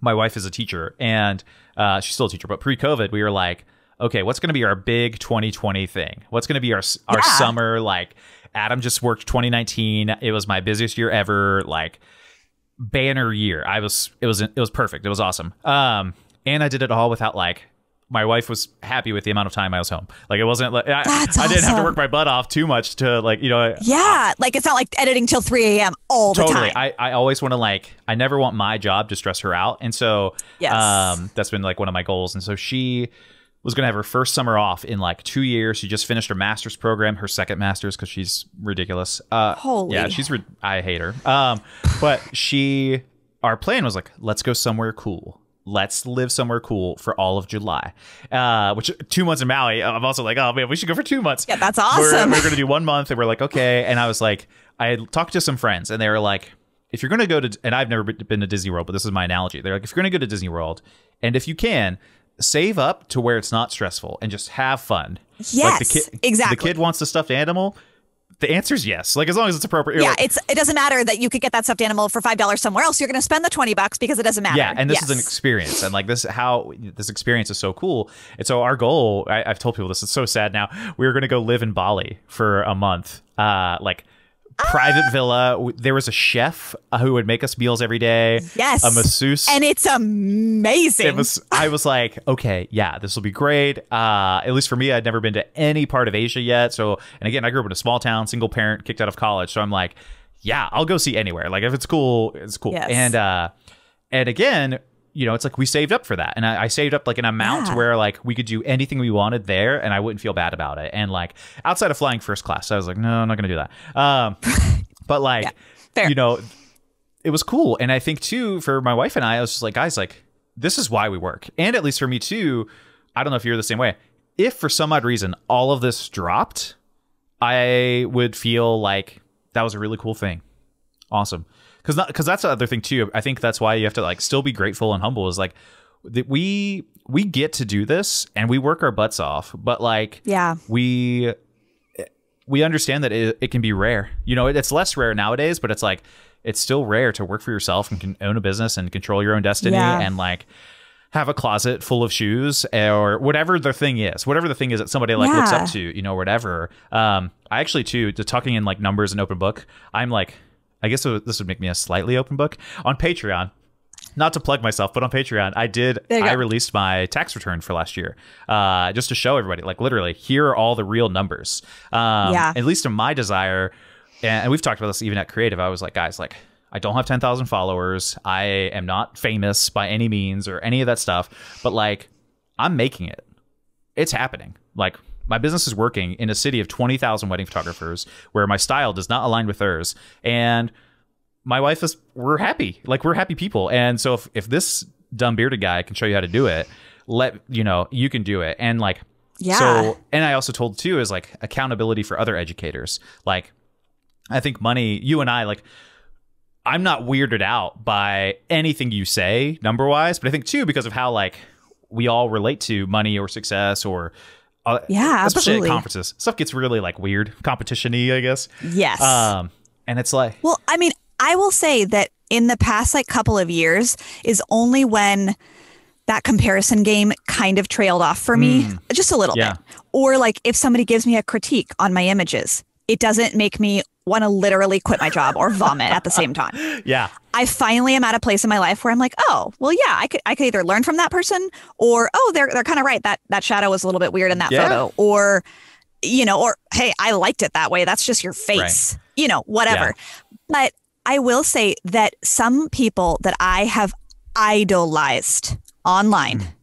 My wife is a teacher, and uh, she's still a teacher, but pre-COVID, we were like, okay, what's going to be our big 2020 thing? What's going to be our our yeah. summer like? Adam just worked 2019. It was my busiest year ever. Like banner year. I was it was it was perfect. It was awesome. Um, and I did it all without like my wife was happy with the amount of time I was home. Like it wasn't like I, awesome. didn't have to work my butt off too much to like you know. Yeah, like it's not like editing till three a.m. all totally. the time. I I always want to like I never want my job to stress her out, and so yes. um that's been like one of my goals, and so she was going to have her first summer off in like two years. She just finished her master's program, her second master's, because she's ridiculous. Uh, Holy. Yeah, she's. I hate her. Um, but she, our plan was like, let's go somewhere cool. Let's live somewhere cool for all of July, uh, which two months in Maui. I'm also like, oh man, we should go for two months. Yeah, that's awesome. We're, we're going to do one month, and we're like, okay. And I was like, I talked to some friends, and they were like, if you're going to go to, and I've never been to Disney World, but this is my analogy. They're like, if you're going to go to Disney World, and if you can, save up to where it's not stressful and just have fun. Yes, like the exactly. The kid wants the stuffed animal. The answer is yes. Like as long as it's appropriate. Yeah, like, it's it doesn't matter that you could get that stuffed animal for five dollars somewhere else. You're going to spend the twenty bucks because it doesn't matter. Yeah, and this yes. is an experience, and like this how this experience is so cool. And so our goal, I, have told people this. It's so sad now. We are going to go live in Bali for a month, uh, like private ah! villa. There was a chef uh, who would make us meals every day. Yes, a masseuse, and it's amazing. It was. I was like, okay, yeah, this will be great. Uh, at least for me, I'd never been to any part of Asia yet. So, and again, I grew up in a small town, single parent, kicked out of college. So I'm like, yeah, I'll go see anywhere. Like if it's cool, it's cool. Yes. And uh, and again, you know, it's like we saved up for that. And I, I saved up like an amount yeah. where like we could do anything we wanted there and I wouldn't feel bad about it. And like outside of flying first class, I was like, no, I'm not going to do that. Um, but like, yeah, you know, it was cool. And I think too, for my wife and I, I was just like, guys, like, this is why we work. And at least for me too, I don't know if you're the same way. If for some odd reason all of this dropped, I would feel like that was a really cool thing. Awesome because because that's the other thing too. I think that's why you have to like still be grateful and humble. Is like that we we get to do this and we work our butts off, but like yeah, we we understand that it, it can be rare. You know, it, it's less rare nowadays, but it's like it's still rare to work for yourself and can own a business and control your own destiny yeah. and like have a closet full of shoes or whatever the thing is, whatever the thing is that somebody like yeah. looks up to, you know, whatever. Um, I actually too, to tucking in like numbers and open book, I'm like I guess this would make me a slightly open book on Patreon. Not to plug myself, but on Patreon, I did. I released my tax return for last year, uh, just to show everybody. Like literally, here are all the real numbers. Um, yeah. At least in my desire, and we've talked about this even at Creative. I was like, guys, like I don't have 10,000 followers. I am not famous by any means or any of that stuff, but like I'm making it. It's happening. Like my business is working in a city of 20,000 wedding photographers where my style does not align with theirs. And my wife is, we're happy. Like, we're happy people. And so if, if this dumb bearded guy can show you how to do it, let, you know, you can do it. And like, yeah. So, and I also told too is like accountability for other educators. Like, I think money, you and I, like, I'm not weirded out by anything you say number wise, but I think too, because of how like we all relate to money or success or uh, yeah, especially at conferences, stuff gets really like weird, competitiony, I guess. Yes. Um, and it's like, well, I mean, I will say that in the past like couple of years is only when that comparison game kind of trailed off for me mm. just a little yeah. bit. Or like if somebody gives me a critique on my images, it doesn't make me want to literally quit my job or vomit at the same time. Yeah. I finally am at a place in my life where I'm like, oh, well, yeah, I could I could either learn from that person or oh, they're they're kind of right. That that shadow was a little bit weird in that yeah. photo. Or, you know, or hey, I liked it that way. That's just your face. Right. You know, whatever. Yeah. But I will say that some people that I have idolized online. Mm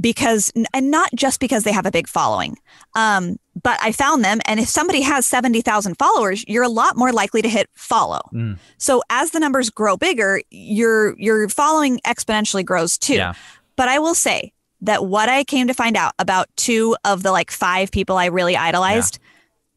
because and not just because they have a big following um, but i found them and if somebody has 70000 followers you're a lot more likely to hit follow mm. so as the numbers grow bigger your your following exponentially grows too yeah. but i will say that what i came to find out about two of the like five people i really idolized yeah.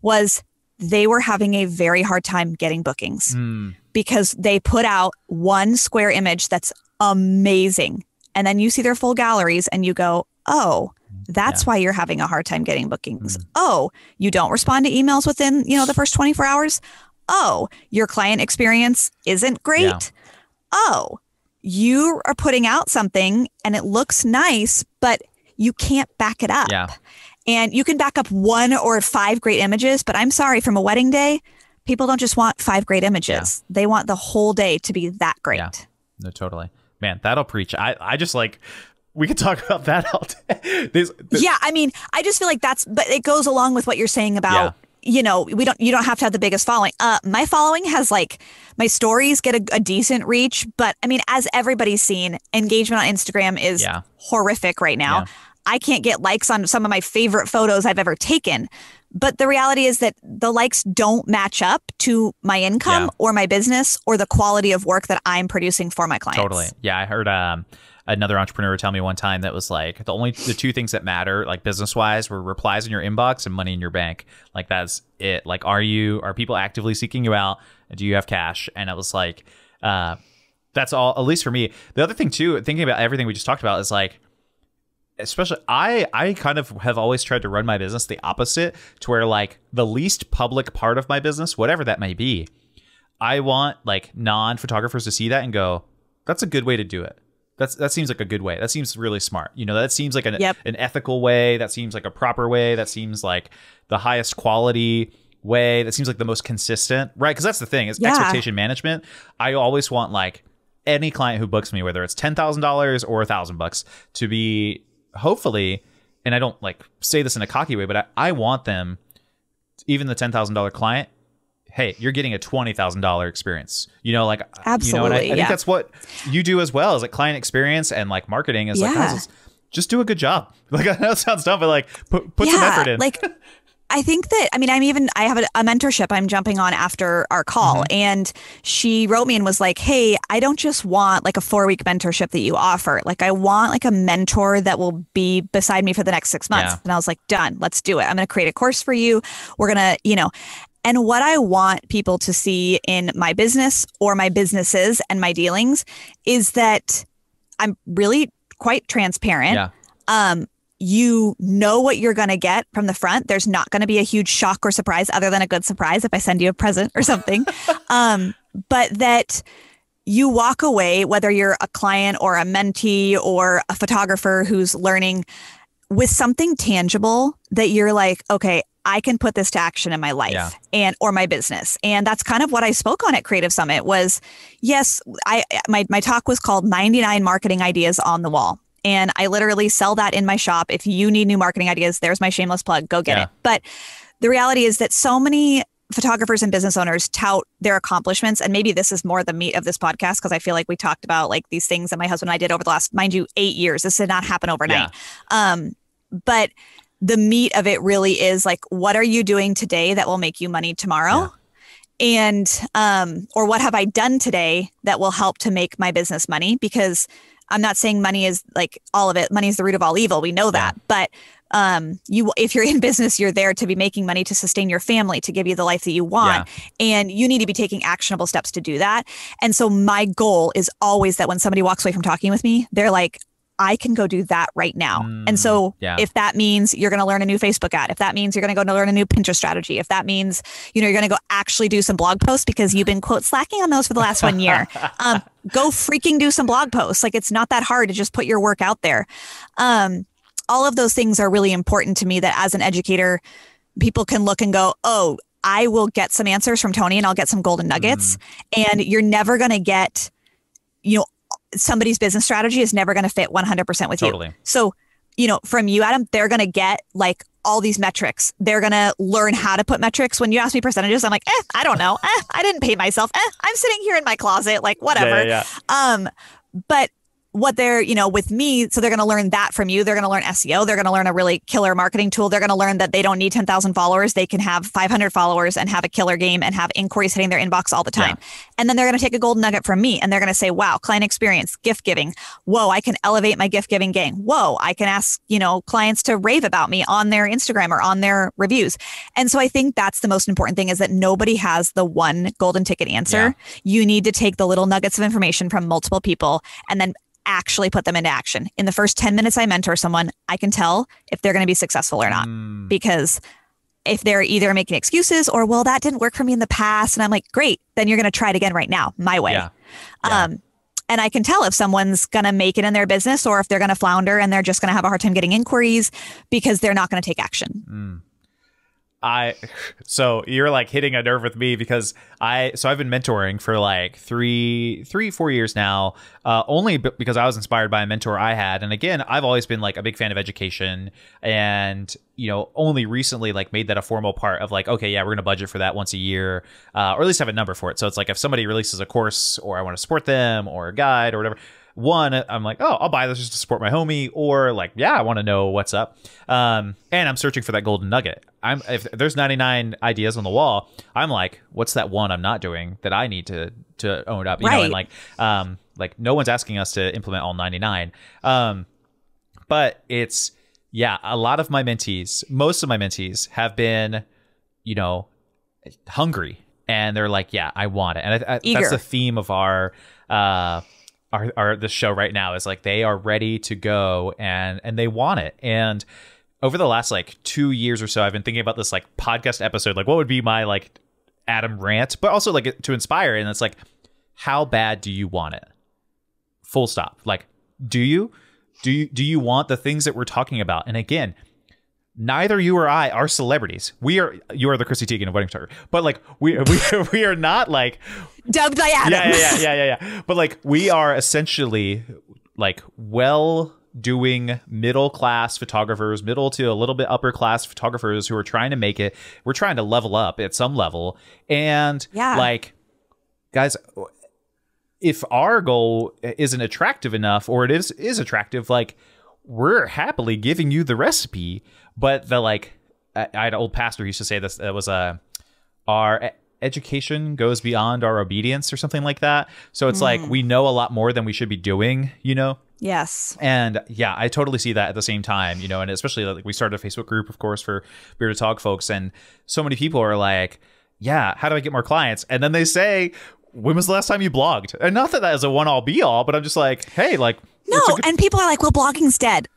was they were having a very hard time getting bookings mm. because they put out one square image that's amazing and then you see their full galleries and you go, oh, that's yeah. why you're having a hard time getting bookings. Mm-hmm. Oh, you don't respond to emails within, you know, the first 24 hours. Oh, your client experience isn't great. Yeah. Oh, you are putting out something and it looks nice, but you can't back it up. Yeah. And you can back up one or five great images, but I'm sorry, from a wedding day, people don't just want five great images. They want the whole day to be that great. No, totally man, that'll preach. I, I just like we could talk about that all day. yeah, I mean, I just feel like that's but it goes along with what you're saying about yeah. you know we don't you don't have to have the biggest following. Uh, my following has like my stories get a, a decent reach, but I mean, as everybody's seen, engagement on Instagram is yeah. horrific right now. Yeah. I can't get likes on some of my favorite photos I've ever taken. But the reality is that the likes don't match up to my income yeah. or my business or the quality of work that I'm producing for my clients. Totally. Yeah, I heard um, another entrepreneur tell me one time that was like the only the two things that matter like business wise were replies in your inbox and money in your bank. Like that's it. Like are you are people actively seeking you out? Do you have cash? And it was like, uh, that's all. At least for me. The other thing too, thinking about everything we just talked about is like especially I I kind of have always tried to run my business the opposite to where like the least public part of my business, whatever that may be, I want like non-photographers to see that and go, that's a good way to do it. That's that seems like a good way. That seems really smart. You know, that seems like an yep. an ethical way, that seems like a proper way, that seems like the highest quality way, that seems like the most consistent, right? Cuz that's the thing, is yeah. expectation management. I always want like any client who books me, whether it's ten thousand dollars or a thousand bucks, to be hopefully, and I don't like say this in a cocky way, but I, I want them, even the ten thousand dollar client. Hey, you're getting a twenty thousand dollar experience. You know, like absolutely. You know, I, I yeah. think that's what you do as well as like client experience and like marketing is yeah. like just do a good job. Like I know it sounds dumb, but like put, put yeah, some effort in. Like I think that I mean I'm even I have a, a mentorship I'm jumping on after our call mm-hmm. and she wrote me and was like, "Hey, I don't just want like a 4-week mentorship that you offer. Like I want like a mentor that will be beside me for the next 6 months." Yeah. And I was like, "Done. Let's do it. I'm going to create a course for you. We're going to, you know, and what I want people to see in my business or my businesses and my dealings is that I'm really quite transparent. Yeah. Um, you know what you're going to get from the front. There's not going to be a huge shock or surprise other than a good surprise if I send you a present or something. um, but that you walk away, whether you're a client or a mentee or a photographer who's learning, with something tangible that you're like, okay, I can put this to action in my life yeah. and or my business. And that's kind of what I spoke on at Creative Summit was yes, I my my talk was called 99 marketing ideas on the wall. And I literally sell that in my shop. If you need new marketing ideas, there's my shameless plug. Go get yeah. it. But the reality is that so many photographers and business owners tout their accomplishments and maybe this is more the meat of this podcast because i feel like we talked about like these things that my husband and i did over the last mind you eight years this did not happen overnight yeah. um but the meat of it really is like what are you doing today that will make you money tomorrow yeah. and um or what have i done today that will help to make my business money because I'm not saying money is like all of it. Money is the root of all evil. We know that. But um, you if you're in business, you're there to be making money to sustain your family, to give you the life that you want. Yeah. And you need to be taking actionable steps to do that. And so my goal is always that when somebody walks away from talking with me, they're like, I can go do that right now. Mm, and so mm, yeah. if that means you're going to learn a new Facebook ad, if that means you're going to go learn a new Pinterest strategy, if that means, you know, you're going to go actually do some blog posts because you've been quote slacking on those for the last one year, um, go freaking do some blog posts. Like it's not that hard to just put your work out there. Um, all of those things are really important to me that as an educator, people can look and go, oh, I will get some answers from Tony and I'll get some golden nuggets. Mm. And you're never going to get, you know somebody's business strategy is never going to fit 100% with totally. you. So, you know, from you, Adam, they're going to get like all these metrics. They're going to learn how to put metrics. When you ask me percentages, I'm like, eh, I don't know. eh, I didn't pay myself. Eh, I'm sitting here in my closet, like whatever. Yeah, yeah, yeah. Um, but what they're, you know, with me. So they're going to learn that from you. They're going to learn SEO. They're going to learn a really killer marketing tool. They're going to learn that they don't need 10,000 followers. They can have 500 followers and have a killer game and have inquiries hitting their inbox all the time. Yeah. And then they're going to take a gold nugget from me and they're going to say, wow, client experience, gift giving. Whoa, I can elevate my gift giving game. Whoa, I can ask, you know, clients to rave about me on their Instagram or on their reviews. And so I think that's the most important thing is that nobody has the one golden ticket answer. Yeah. You need to take the little nuggets of information from multiple people and then actually put them into action. In the first 10 minutes I mentor someone, I can tell if they're going to be successful or not mm. because if they're either making excuses or well that didn't work for me in the past and I'm like, "Great, then you're going to try it again right now, my way." Yeah. Um, yeah. Um and I can tell if someone's going to make it in their business or if they're going to flounder and they're just going to have a hard time getting inquiries because they're not going to take action. Mm. I so you're like hitting a nerve with me because I so I've been mentoring for like three three four years now uh, only b- because I was inspired by a mentor I had and again I've always been like a big fan of education and you know only recently like made that a formal part of like okay yeah we're gonna budget for that once a year uh, or at least have a number for it so it's like if somebody releases a course or I want to support them or a guide or whatever one, I'm like, oh, I'll buy this just to support my homie, or like, yeah, I want to know what's up. Um, and I'm searching for that golden nugget. I'm if there's 99 ideas on the wall, I'm like, what's that one I'm not doing that I need to to own up, you right. know? And like, um, like no one's asking us to implement all 99. Um, but it's yeah, a lot of my mentees, most of my mentees have been, you know, hungry and they're like, yeah, I want it, and I, I, that's the theme of our. Uh, our, are the show right now is like they are ready to go and and they want it and over the last like two years or so i've been thinking about this like podcast episode like what would be my like adam rant but also like to inspire and it's like how bad do you want it full stop like do you do you do you want the things that we're talking about and again neither you or I are celebrities. We are you are the Chrissy Teigen of wedding photographer, but like we we we are not like dubbed by Adam. Yeah, yeah, yeah, yeah, yeah. But like we are essentially like well doing middle class photographers, middle to a little bit upper class photographers who are trying to make it. We're trying to level up at some level, and yeah, like guys. If our goal isn't attractive enough, or it is is attractive, like we're happily giving you the recipe but the like, I, had an old pastor who used to say this. It was a uh, our education goes beyond our obedience or something like that. So it's mm. like hmm. we know a lot more than we should be doing, you know? Yes. And yeah, I totally see that at the same time, you know, and especially like we started a Facebook group, of course, for Beer to Talk folks, and so many people are like, yeah, how do I get more clients? And then they say, when was the last time you blogged? And not that that is a one all be all, but I'm just like, hey, like, no, and people are like, well, blogging's dead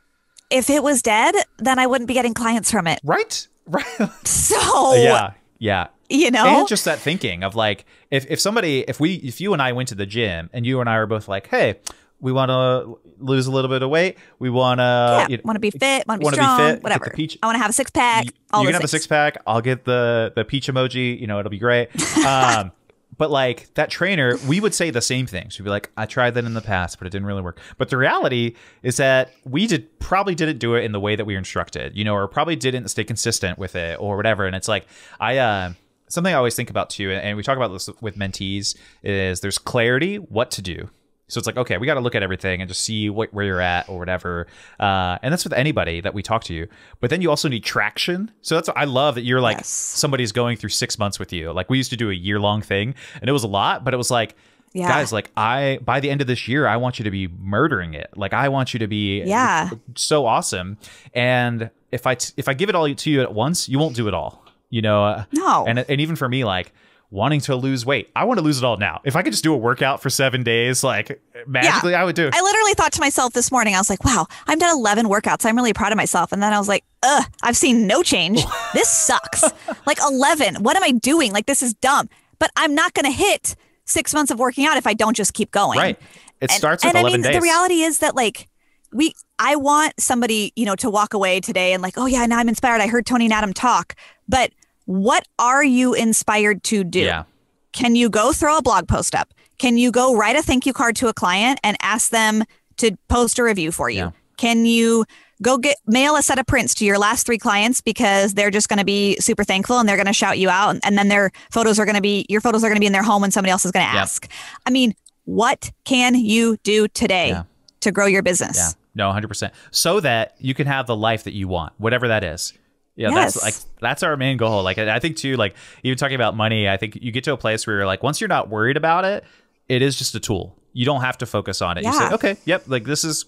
if it was dead, then I wouldn't be getting clients from it. Right? Right. so Yeah. Yeah. You know? And just that thinking of like if, if somebody if we if you and I went to the gym and you and I were both like, hey, we want to lose a little bit of weight. We want to yeah, want to be fit, want to be strong, fit, whatever. Peach, I want to have a six pack. You, you can have a six pack. I'll get the the peach emoji. You know, it'll be great. Um, but like that trainer, we would say the same things. We'd be like, I tried that in the past, but it didn't really work. But the reality is that we did probably didn't do it in the way that we were instructed, you know, or probably didn't stay consistent with it or whatever. And it's like, I, uh, something I always think about too, and we talk about this with mentees, is there's clarity what to do. So it's like, okay, we got to look at everything and just see what, where you're at or whatever. Uh, and that's with anybody that we talk to you. But then you also need traction. So that's what I love that you're like yes. somebody's going through six months with you. Like we used to do a year long thing and it was a lot, but it was like, yeah. guys, like I, by the end of this year, I want you to be murdering it. Like I want you to be yeah. so awesome. And if I, t- if I give it all to you at once, you won't do it all, you know? no. And, and even for me, like, wanting to lose weight. I want to lose it all now. If I could just do a workout for seven days, like magically, yeah. I would do. It. I literally thought to myself this morning, I was like, wow, I've done 11 workouts. I'm really proud of myself. And then I was like, ugh, I've seen no change. this sucks. like 11. What am I doing? Like, this is dumb. But I'm not going to hit six months of working out if I don't just keep going. Right. It and, starts with and 11 I mean, days. The reality is that, like, we I want somebody, you know, to walk away today and like, oh yeah, now I'm inspired. I heard Tony and Adam talk. But what are you inspired to do? Yeah. Can you go throw a blog post up? Can you go write a thank you card to a client and ask them to post a review for you? Yeah. Can you go get mail a set of prints to your last three clients because they're just going to be super thankful and they're going to shout you out and, and then their photos are going to be your photos are going to be in their home when somebody else is going to ask. I mean, what can you do today yeah. to grow your business? Yeah. No, 100%. So that you can have the life that you want, whatever that is yeah, yes. that's like that's our main goal. Like I think too, like even talking about money, I think you get to a place where you're like, once you're not worried about it, it is just a tool. You don't have to focus on it. Yeah. You say, okay, yep, like this is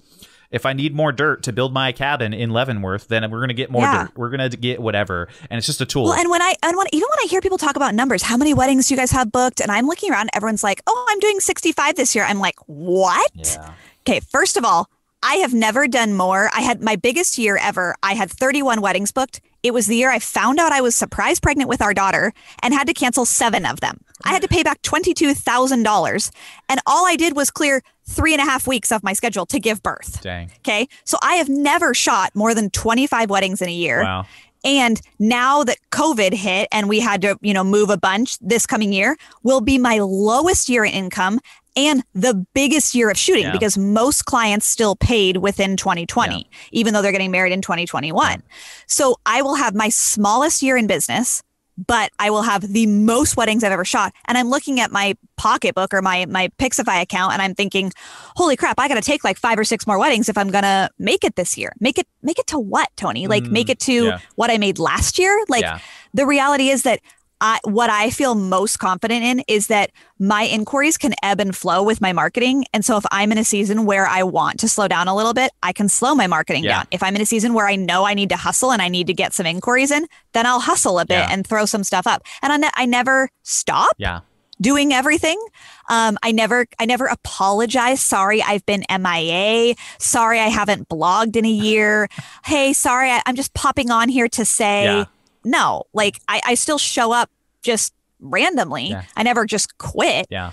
if I need more dirt to build my cabin in Leavenworth, then we're gonna get more yeah. dirt. We're gonna get whatever, and it's just a tool. Well, and when I and when even when I hear people talk about numbers, how many weddings do you guys have booked? And I'm looking around, everyone's like, "Oh, I'm doing 65 this year." I'm like, "What?" Yeah. Okay, first of all, I have never done more. I had my biggest year ever. I had 31 weddings booked. It was the year I found out I was surprise pregnant with our daughter and had to cancel seven of them. I had to pay back $22,000. And all I did was clear three and a half weeks of my schedule to give birth. Dang. Okay. So I have never shot more than 25 weddings in a year. Wow. And now that COVID hit and we had to, you know, move a bunch this coming year will be my lowest year in income and the biggest year of shooting yeah. because most clients still paid within 2020, yeah. even though they're getting married in 2021. So I will have my smallest year in business, but I will have the most weddings I've ever shot. And I'm looking at my pocketbook or my my Pixify account and I'm thinking, holy crap, I gotta take like five or six more weddings if I'm gonna make it this year. Make it make it to what, Tony? Like mm, make it to yeah. what I made last year? Like yeah. the reality is that I, what I feel most confident in is that my inquiries can ebb and flow with my marketing. And so if I'm in a season where I want to slow down a little bit, I can slow my marketing yeah. down. If I'm in a season where I know I need to hustle and I need to get some inquiries in, then I'll hustle a bit yeah. and throw some stuff up. And I, ne- I never stop. Yeah. Doing everything, um, I never, I never apologize. Sorry, I've been MIA. Sorry, I haven't blogged in a year. hey, sorry, I, am just popping on here to say, yeah no, like I, I still show up just randomly. Yeah. I never just quit. Yeah.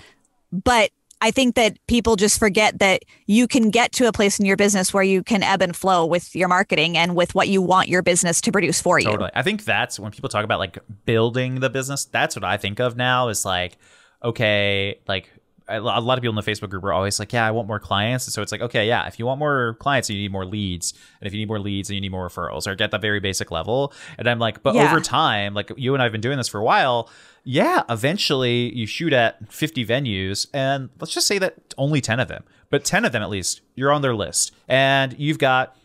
But I think that people just forget that you can get to a place in your business where you can ebb and flow with your marketing and with what you want your business to produce for you. Totally. I think that's when people talk about like building the business, that's what I think of now is like, okay, like a lot of people in the Facebook group are always like, yeah, I want more clients. And so it's like, okay, yeah, if you want more clients, you need more leads. And if you need more leads, and you need more referrals or get that very basic level. And I'm like, but yeah. over time, like you and I've been doing this for a while. Yeah, eventually you shoot at 50 venues and let's just say that only 10 of them, but 10 of them at least, you're on their list and you've got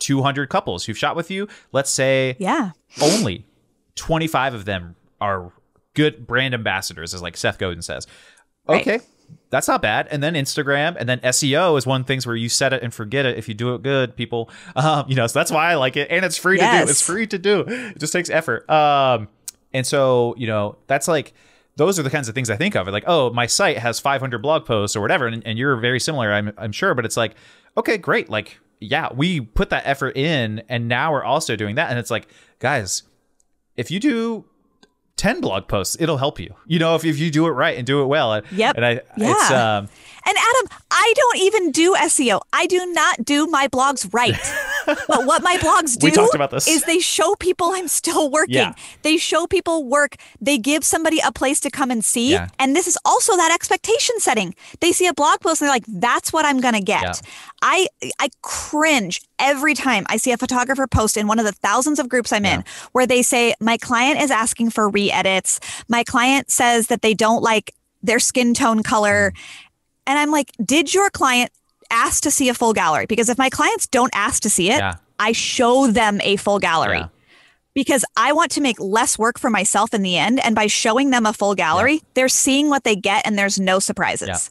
200 couples who've shot with you. Let's say yeah, only 25 of them are good brand ambassadors, as like Seth Godin says. Okay, right that's not bad. And then Instagram, and then SEO is one things where you set it and forget it if you do it good, people. Um, you know, so that's why I like it, and it's free yes. to do. It's free to do. It just takes effort. Um, and so you know, that's like those are the kinds of things I think of. Like, oh, my site has 500 blog posts or whatever, and, and you're very similar, I'm I'm sure. But it's like, okay, great. Like, yeah, we put that effort in, and now we're also doing that, and it's like, guys, if you do 10 blog posts. It'll help you. You know, if, if you do it right and do it well. yep. And I, yeah. Um, and Adam, I don't even do SEO. I do not do my blogs right. but what my blogs do we about this. is they show people I'm still working. Yeah. They show people work. They give somebody a place to come and see. Yeah. And this is also that expectation setting. They see a blog post and they're like, that's what I'm gonna get. Yeah. I I cringe every time I see a photographer post in one of the thousands of groups I'm in where they say, My client is asking for re-edits. My client says that they don't like their skin tone color. Mm. And I'm like, did your client ask to see a full gallery because if my clients don't ask to see it, yeah. I show them a full gallery. Yeah. Because I want to make less work for myself in the end. And by showing them a full gallery, yeah. they're seeing what they get and there's no surprises.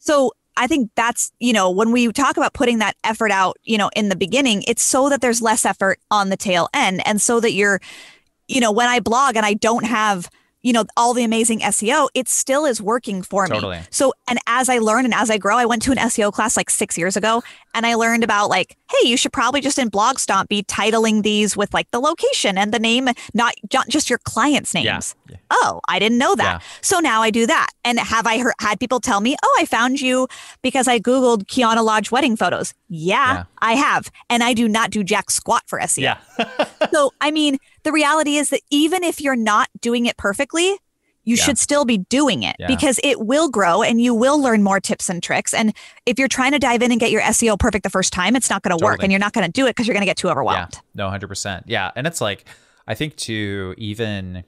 So I think that's, you know, when we talk about putting that effort out, you know, in the beginning, it's so that there's less effort on the tail end. And so that you're, you know, when I blog and I don't have you know, all the amazing SEO, it still is working for totally. me. So, and as I learn and as I grow, I went to an SEO class like six years ago and I learned about like, hey, you should probably just in Blogstomp be titling these with like the location and the name, not, not just your client's names. Yeah. Oh, I didn't know that. Yeah. So now I do that. And have I heard, had people tell me, oh, I found you because I Googled Kiana Lodge wedding photos? Yeah, yeah. I have. And I do not do jack squat for SEO. Yeah. so, I mean, the reality is that even if you're not doing it perfectly, you yeah. should still be doing it yeah. because it will grow and you will learn more tips and tricks. And if you're trying to dive in and get your SEO perfect the first time, it's not going to totally. work and you're not going to do it because you're going to get too overwhelmed. Yeah. No, 100%. Yeah. And it's like, I think to even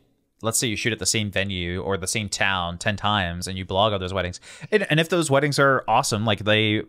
let's say you shoot at the same venue or the same town 10 times and you blog all those weddings and, and if those weddings are awesome like they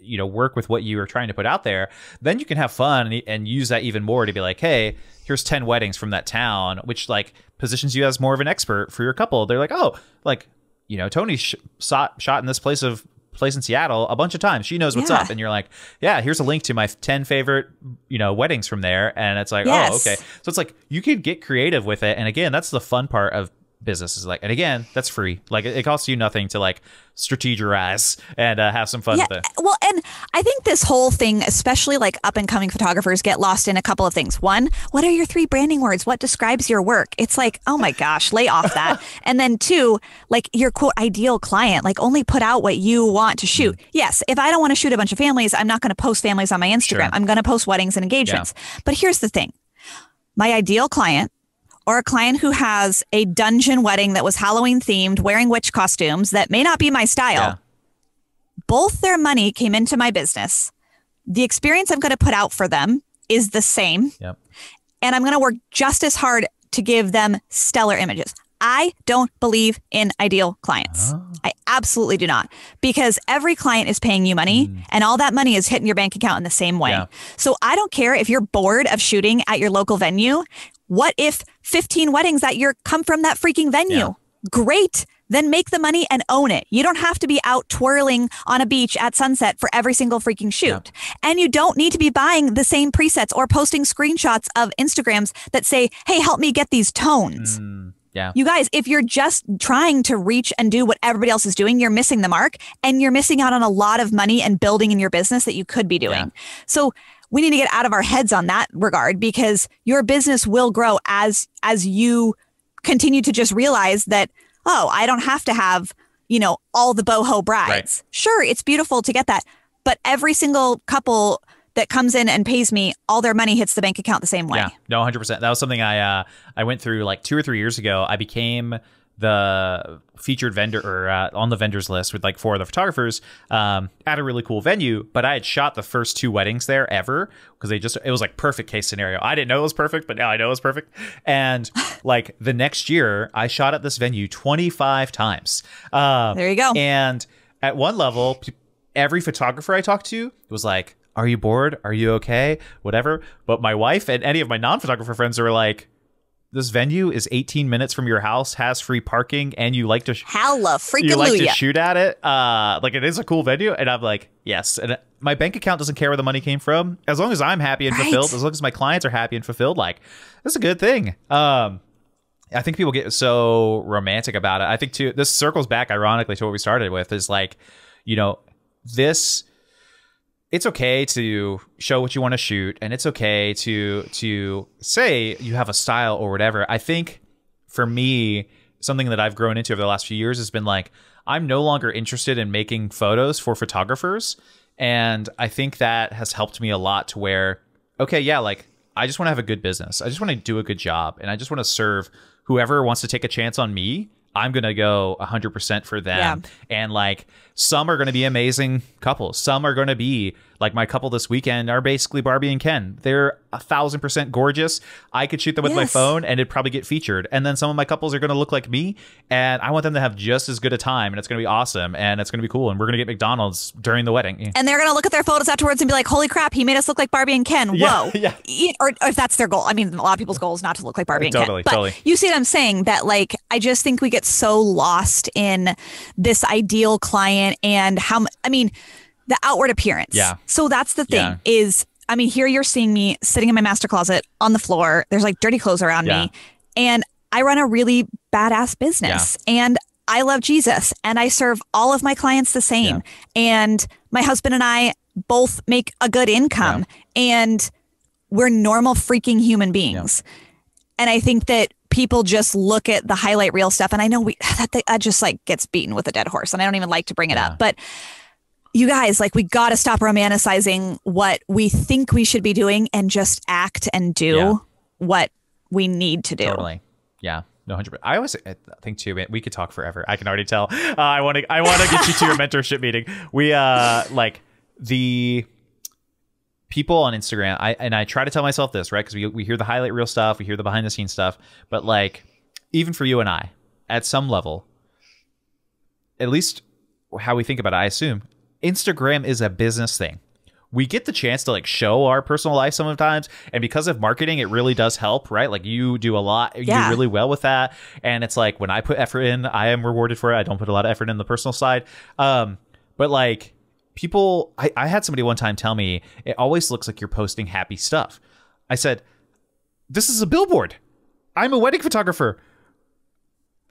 you know work with what you are trying to put out there then you can have fun and, and, use that even more to be like hey here's 10 weddings from that town which like positions you as more of an expert for your couple they're like oh like you know tony sh- shot shot in this place of place in Seattle a bunch of times. She knows what's yeah. up, and you're like, yeah, here's a link to my ten favorite you know weddings from there, and it's like, oh, yes. oh, okay. So it's like you can get creative with it, and again, that's the fun part of businesses like and again that's free like it, costs you nothing to like strategize and uh, have some fun yeah, with it well and i think this whole thing especially like up and coming photographers get lost in a couple of things one what are your three branding words what describes your work it's like oh my gosh lay off that and then two like your quote ideal client like only put out what you want to shoot mm. yes if i don't want to shoot a bunch of families i'm not going to post families on my instagram sure. i'm going to post weddings and engagements yeah. but here's the thing my ideal client or a client who has a dungeon wedding that was Halloween themed, wearing witch costumes that may not be my style, yeah. both their money came into my business. The experience I'm going to put out for them is the same. Yep. And I'm going to work just as hard to give them stellar images. I don't believe in ideal clients. Oh. I absolutely do not because every client is paying you money mm. and all that money is hitting your bank account in the same way. Yeah. So I don't care if you're bored of shooting at your local venue what if 15 weddings that year come from that freaking venue? Yeah. Great. Then make the money and own it. You don't have to be out twirling on a beach at sunset for every single freaking shoot. Yeah. And you don't need to be buying the same presets or posting screenshots of Instagrams that say, hey, help me get these tones. Mm. Yeah. You guys, if you're just trying to reach and do what everybody else is doing, you're missing the mark and you're missing out on a lot of money and building in your business that you could be doing. Yeah. So we need to get out of our heads on that regard because your business will grow as as you continue to just realize that oh, I don't have to have, you know, all the boho brides. Right. Sure, it's beautiful to get that, but every single couple that comes in and pays me all their money hits the bank account the same way. Yeah, no, hundred percent. That was something I uh, I went through like two or three years ago. I became the featured vendor or uh, on the vendors list with like four other photographers um, at a really cool venue. But I had shot the first two weddings there ever because they just it was like perfect case scenario. I didn't know it was perfect, but now I know it was perfect. And like the next year, I shot at this venue 25 times. Uh, there you go. And at one level, every photographer I talked to was like, "Are you bored? Are you okay? Whatever." But my wife and any of my non-photographer friends are like this venue is 18 minutes from your house, has free parking, and you like to Halla, you like to shoot at it. Uh, like it is a cool venue, and I'm like, yes. And uh, my bank account doesn't care where the money came from, as long as I'm happy and right. fulfilled, as long as my clients are happy and fulfilled. Like that's a good thing. Um, I think people get so romantic about it. I think too. This circles back, ironically, to what we started with. Is like, you know, this it's okay to show what you want to shoot and it's okay to to say you have a style or whatever. I think for me, something that I've grown into over the last few years has been like I'm no longer interested in making photos for photographers and I think that has helped me a lot to where okay, yeah, like I just want to have a good business. I just want to do a good job and I just want to serve whoever wants to take a chance on me I'm going to go 100% for them. Yeah. And like some are going to be amazing couples. Some are going to be like my couple this weekend are basically Barbie and Ken. They're a thousand percent gorgeous. I could shoot them with yes. my phone and it'd probably get featured. And then some of my couples are going to look like me, and I want them to have just as good a time, and it's going to be awesome, and it's going to be cool, and we're going to get McDonald's during the wedding. And they're going to look at their photos afterwards and be like, "Holy crap, he made us look like Barbie and Ken." Whoa, yeah. Or, or, if that's their goal. I mean, a lot of people's goal is not to look like Barbie and Ken. But totally. you see what I'm saying? That like, I just think we get so lost in this ideal client and how. I mean the outward appearance. Yeah. So that's the thing yeah. is, I mean, here you're seeing me sitting in my master closet on the floor. There's like dirty clothes around yeah. me. And I run a really badass business yeah. and I love Jesus and I serve all of my clients the same. And my husband and I both make a good income and we're normal freaking human beings. And I think that people just look at the highlight reel stuff. And I know we, that, that just like gets beaten with a dead horse and I don't even like to bring it up, but you guys, like, we got to stop romanticizing what we think we should be doing and just act and do yeah. what we need to do. Totally. Yeah. No, hundred. I always think too. We could talk forever. I can already tell. Uh, I want to. I want to get you to your mentorship meeting. We uh like the people on Instagram. I and I try to tell myself this right because we we hear the highlight reel stuff, we hear the behind the scenes stuff, but like even for you and I, at some level, at least how we think about it, I assume Instagram is a business thing. We get the chance to like show our personal life sometimes, and because of marketing, it really does help, right? Like you do a lot, yeah. you really well with that, and it's like when I put effort in, I am rewarded for it. I don't put a lot of effort in the personal side, um, but like people, I, I had somebody one time tell me it always looks like you're posting happy stuff. I said, "This is a billboard. I'm a wedding photographer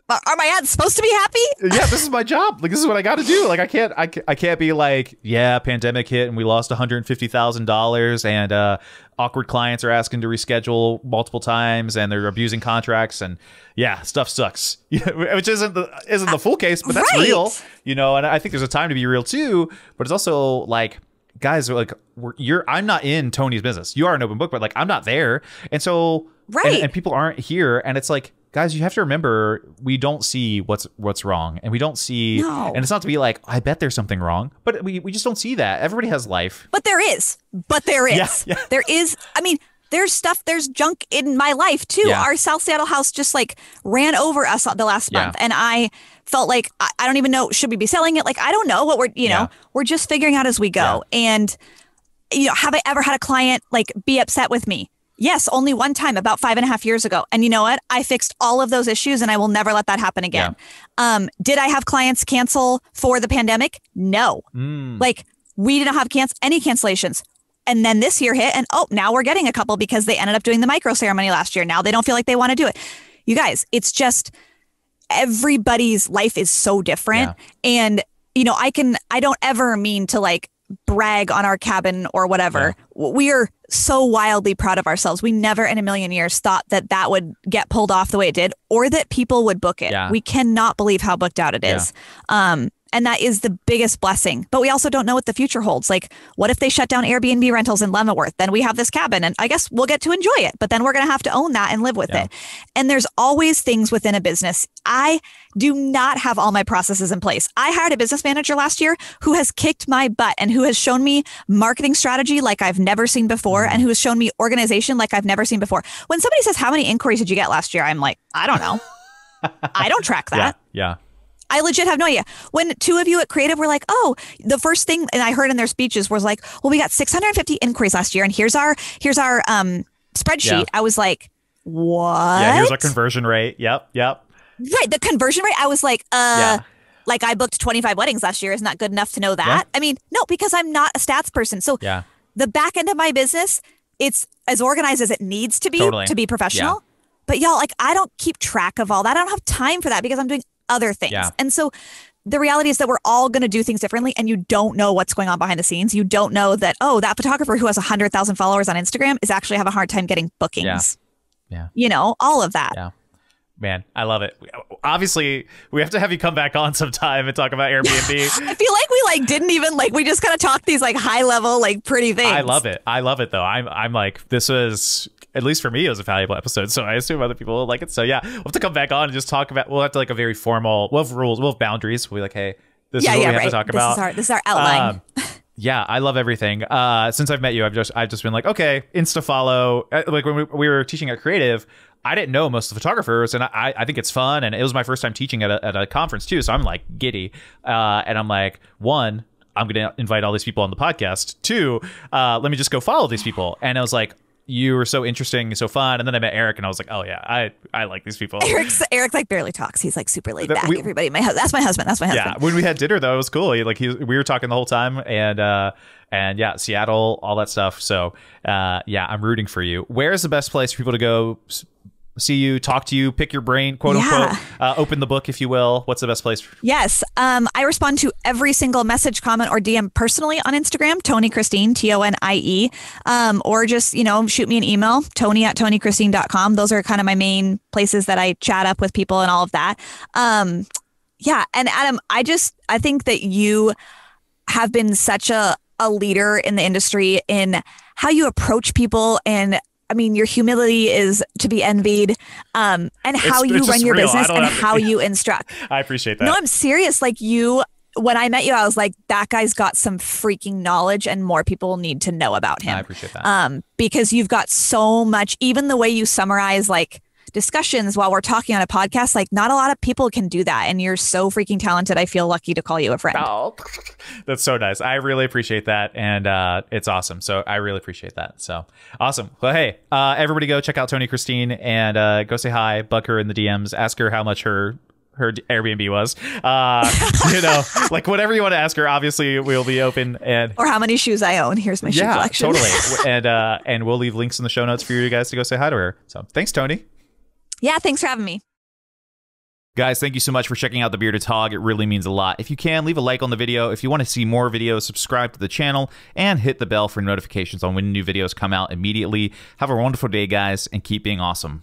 are my ads supposed to be happy? yeah, this is my job. Like this is what I got to do. Like I can't I, I can't be like, yeah, pandemic hit and we lost $150,000 and uh awkward clients are asking to reschedule multiple times and they're abusing contracts and yeah, stuff sucks. Which isn't the isn't the full uh, case, but that's right. real, you know, and I think there's a time to be real too, but it's also like guys like you're i'm not in tony's business you are an open book but like i'm not there and so right and, and people aren't here and it's like guys, you have to remember we don't see what's what's wrong, and we don't see. No. And it's not to be like I bet there's something wrong, but we we just don't see that. Everybody has life. But there is. But there is. Yeah, yeah. There is. I mean. There's stuff, there's junk in my life too. Yeah. Our South Seattle house just like ran over us the last month. And I felt like, I, I, don't even know, should we be selling it? Like, I don't know what we're, you know, we're just figuring out as we go. And, you know, have I ever had a client like be upset with me? Yes, only one time about five and a half years ago. And you know what? I fixed all of those issues and I will never let that happen again. Yeah. Um, did I have clients cancel for the pandemic? No. Mm. Like we didn't have canc- any cancellations. And then this year hit and oh, now we're getting a couple because they ended up doing the micro ceremony last year. Now they don't feel like they want to do it. You guys, it's just everybody's life is so different. Yeah. And, you know, I can, I don't ever mean to like brag on our cabin or whatever. Yeah. We are so wildly proud of ourselves. We never in a million years thought that that would get pulled off the way it did or that people would book it. Yeah. We cannot believe how booked out it is. Um, and that is the biggest blessing. But we also don't know what the future holds. Like, what if they shut down Airbnb rentals in Leavenworth? Then we have this cabin, and I guess we'll get to enjoy it, but then we're going to have to own that and live with yeah. it. And there's always things within a business. I do not have all my processes in place. I hired a business manager last year who has kicked my butt and who has shown me marketing strategy like I've never seen before and mm. who has shown me organization like I've never seen before. When somebody says, How many inquiries did you get last year? I'm like, I don't know. I don't track that. Yeah. yeah. I legit have no idea. When two of you at Creative were like, oh, the first thing and I heard in their speeches was like, well, we got 650 inquiries last year and here's our here's our um spreadsheet. Yeah. I was like, what? Yeah, here's our conversion rate. Yep, yep. Right. The conversion rate, I was like, uh yeah. like I booked 25 weddings last year is not good enough to know that. Yeah. I mean, no, because I'm not a stats person. So yeah. the back end of my business, it's as organized as it needs to be totally. to be professional. But y'all, like, I don't keep track of all that. I don't have time for that because I'm doing other things. Yeah. And so the reality is that we're all going to do things differently and you don't know what's going on behind the scenes. You don't know that, oh, that photographer who has 100,000 followers on Instagram is actually have a hard time getting bookings. Yeah. yeah. You know, all of that. Yeah. Man, I love it. Obviously, we have to have you come back on sometime and talk about Airbnb. I feel like we like didn't even like we just kind of talked these like high level like pretty things. I love it. I love it though. I'm I'm like this was at least for me it was a valuable episode. So I assume other people will like it. So yeah, we'll have to come back on and just talk about. We'll have to like a very formal. We'll have rules. We'll have boundaries. We'll be like, hey, this yeah, is what yeah, we have right. to talk this about. Is our, this is our outline. Um, yeah, I love everything. Uh, since I've met you, I've just I've just been like, okay, insta follow. Uh, like when we, we were teaching at Creative, I didn't know most of the photographers, and I, I think it's fun. And it was my first time teaching at a, at a conference too, so I'm like giddy. Uh, and I'm like, one, I'm going to invite all these people on the podcast. Two, uh, let me just go follow these people. And I was like, you were so interesting, so fun. And then I met Eric, and I was like, oh yeah, I I like these people. Eric's Eric like barely talks. He's like super laid back. We, Everybody, my that's my husband. That's my husband. Yeah, when we had dinner though, it was cool. He, like he, we were talking the whole time, and uh, and yeah, Seattle, all that stuff. So uh, yeah, I'm rooting for you. Where is the best place for people to go see you, talk to you, pick your brain, quote yeah. unquote, uh, open the book, if you will? What's the best place? Yes. Um, I respond to every single message, comment, or DM personally on Instagram, Tony Christine, T O N I E, um, or just, you know, shoot me an email, tony at tonychristine.com. Those are kind of my main places that I chat up with people and all of that. Um, yeah. And Adam, I just, I think that you have been such a, a leader in the industry in how you approach people and I mean, your humility is to be envied, um, and how it's, you it's run your real. business and how to, you instruct. I appreciate that. No, I'm serious. Like you, when I met you, I was like, that guy's got some freaking knowledge, and more people need to know about him. I appreciate that. Um, because you've got so much. Even the way you summarize, like discussions while we're talking on a podcast. Like, not a lot of people can do that. And you're so freaking talented. I feel lucky to call you a friend. Oh, that's so nice. I really appreciate that. And uh, it's awesome. So I really appreciate that. So awesome. Well, hey, uh, everybody go check out Tony Christine and uh, go say hi, Buck her in the DMs, ask her how much her her Airbnb was. Uh, you know, like whatever you want to ask her. Obviously, we'll be open and or how many shoes I own. Here's my yeah, shoe collection. totally. and uh, and we'll leave links in the show notes for you guys to go say hi to her. So thanks, Tony. Yeah, thanks for having me. Guys, thank you so much for checking out The Bearded Hog. It really means a lot. If you can, leave a like on the video. If you want to see more videos, subscribe to the channel and hit the bell for notifications on when new videos come out immediately. Have a wonderful day, guys, and keep being awesome.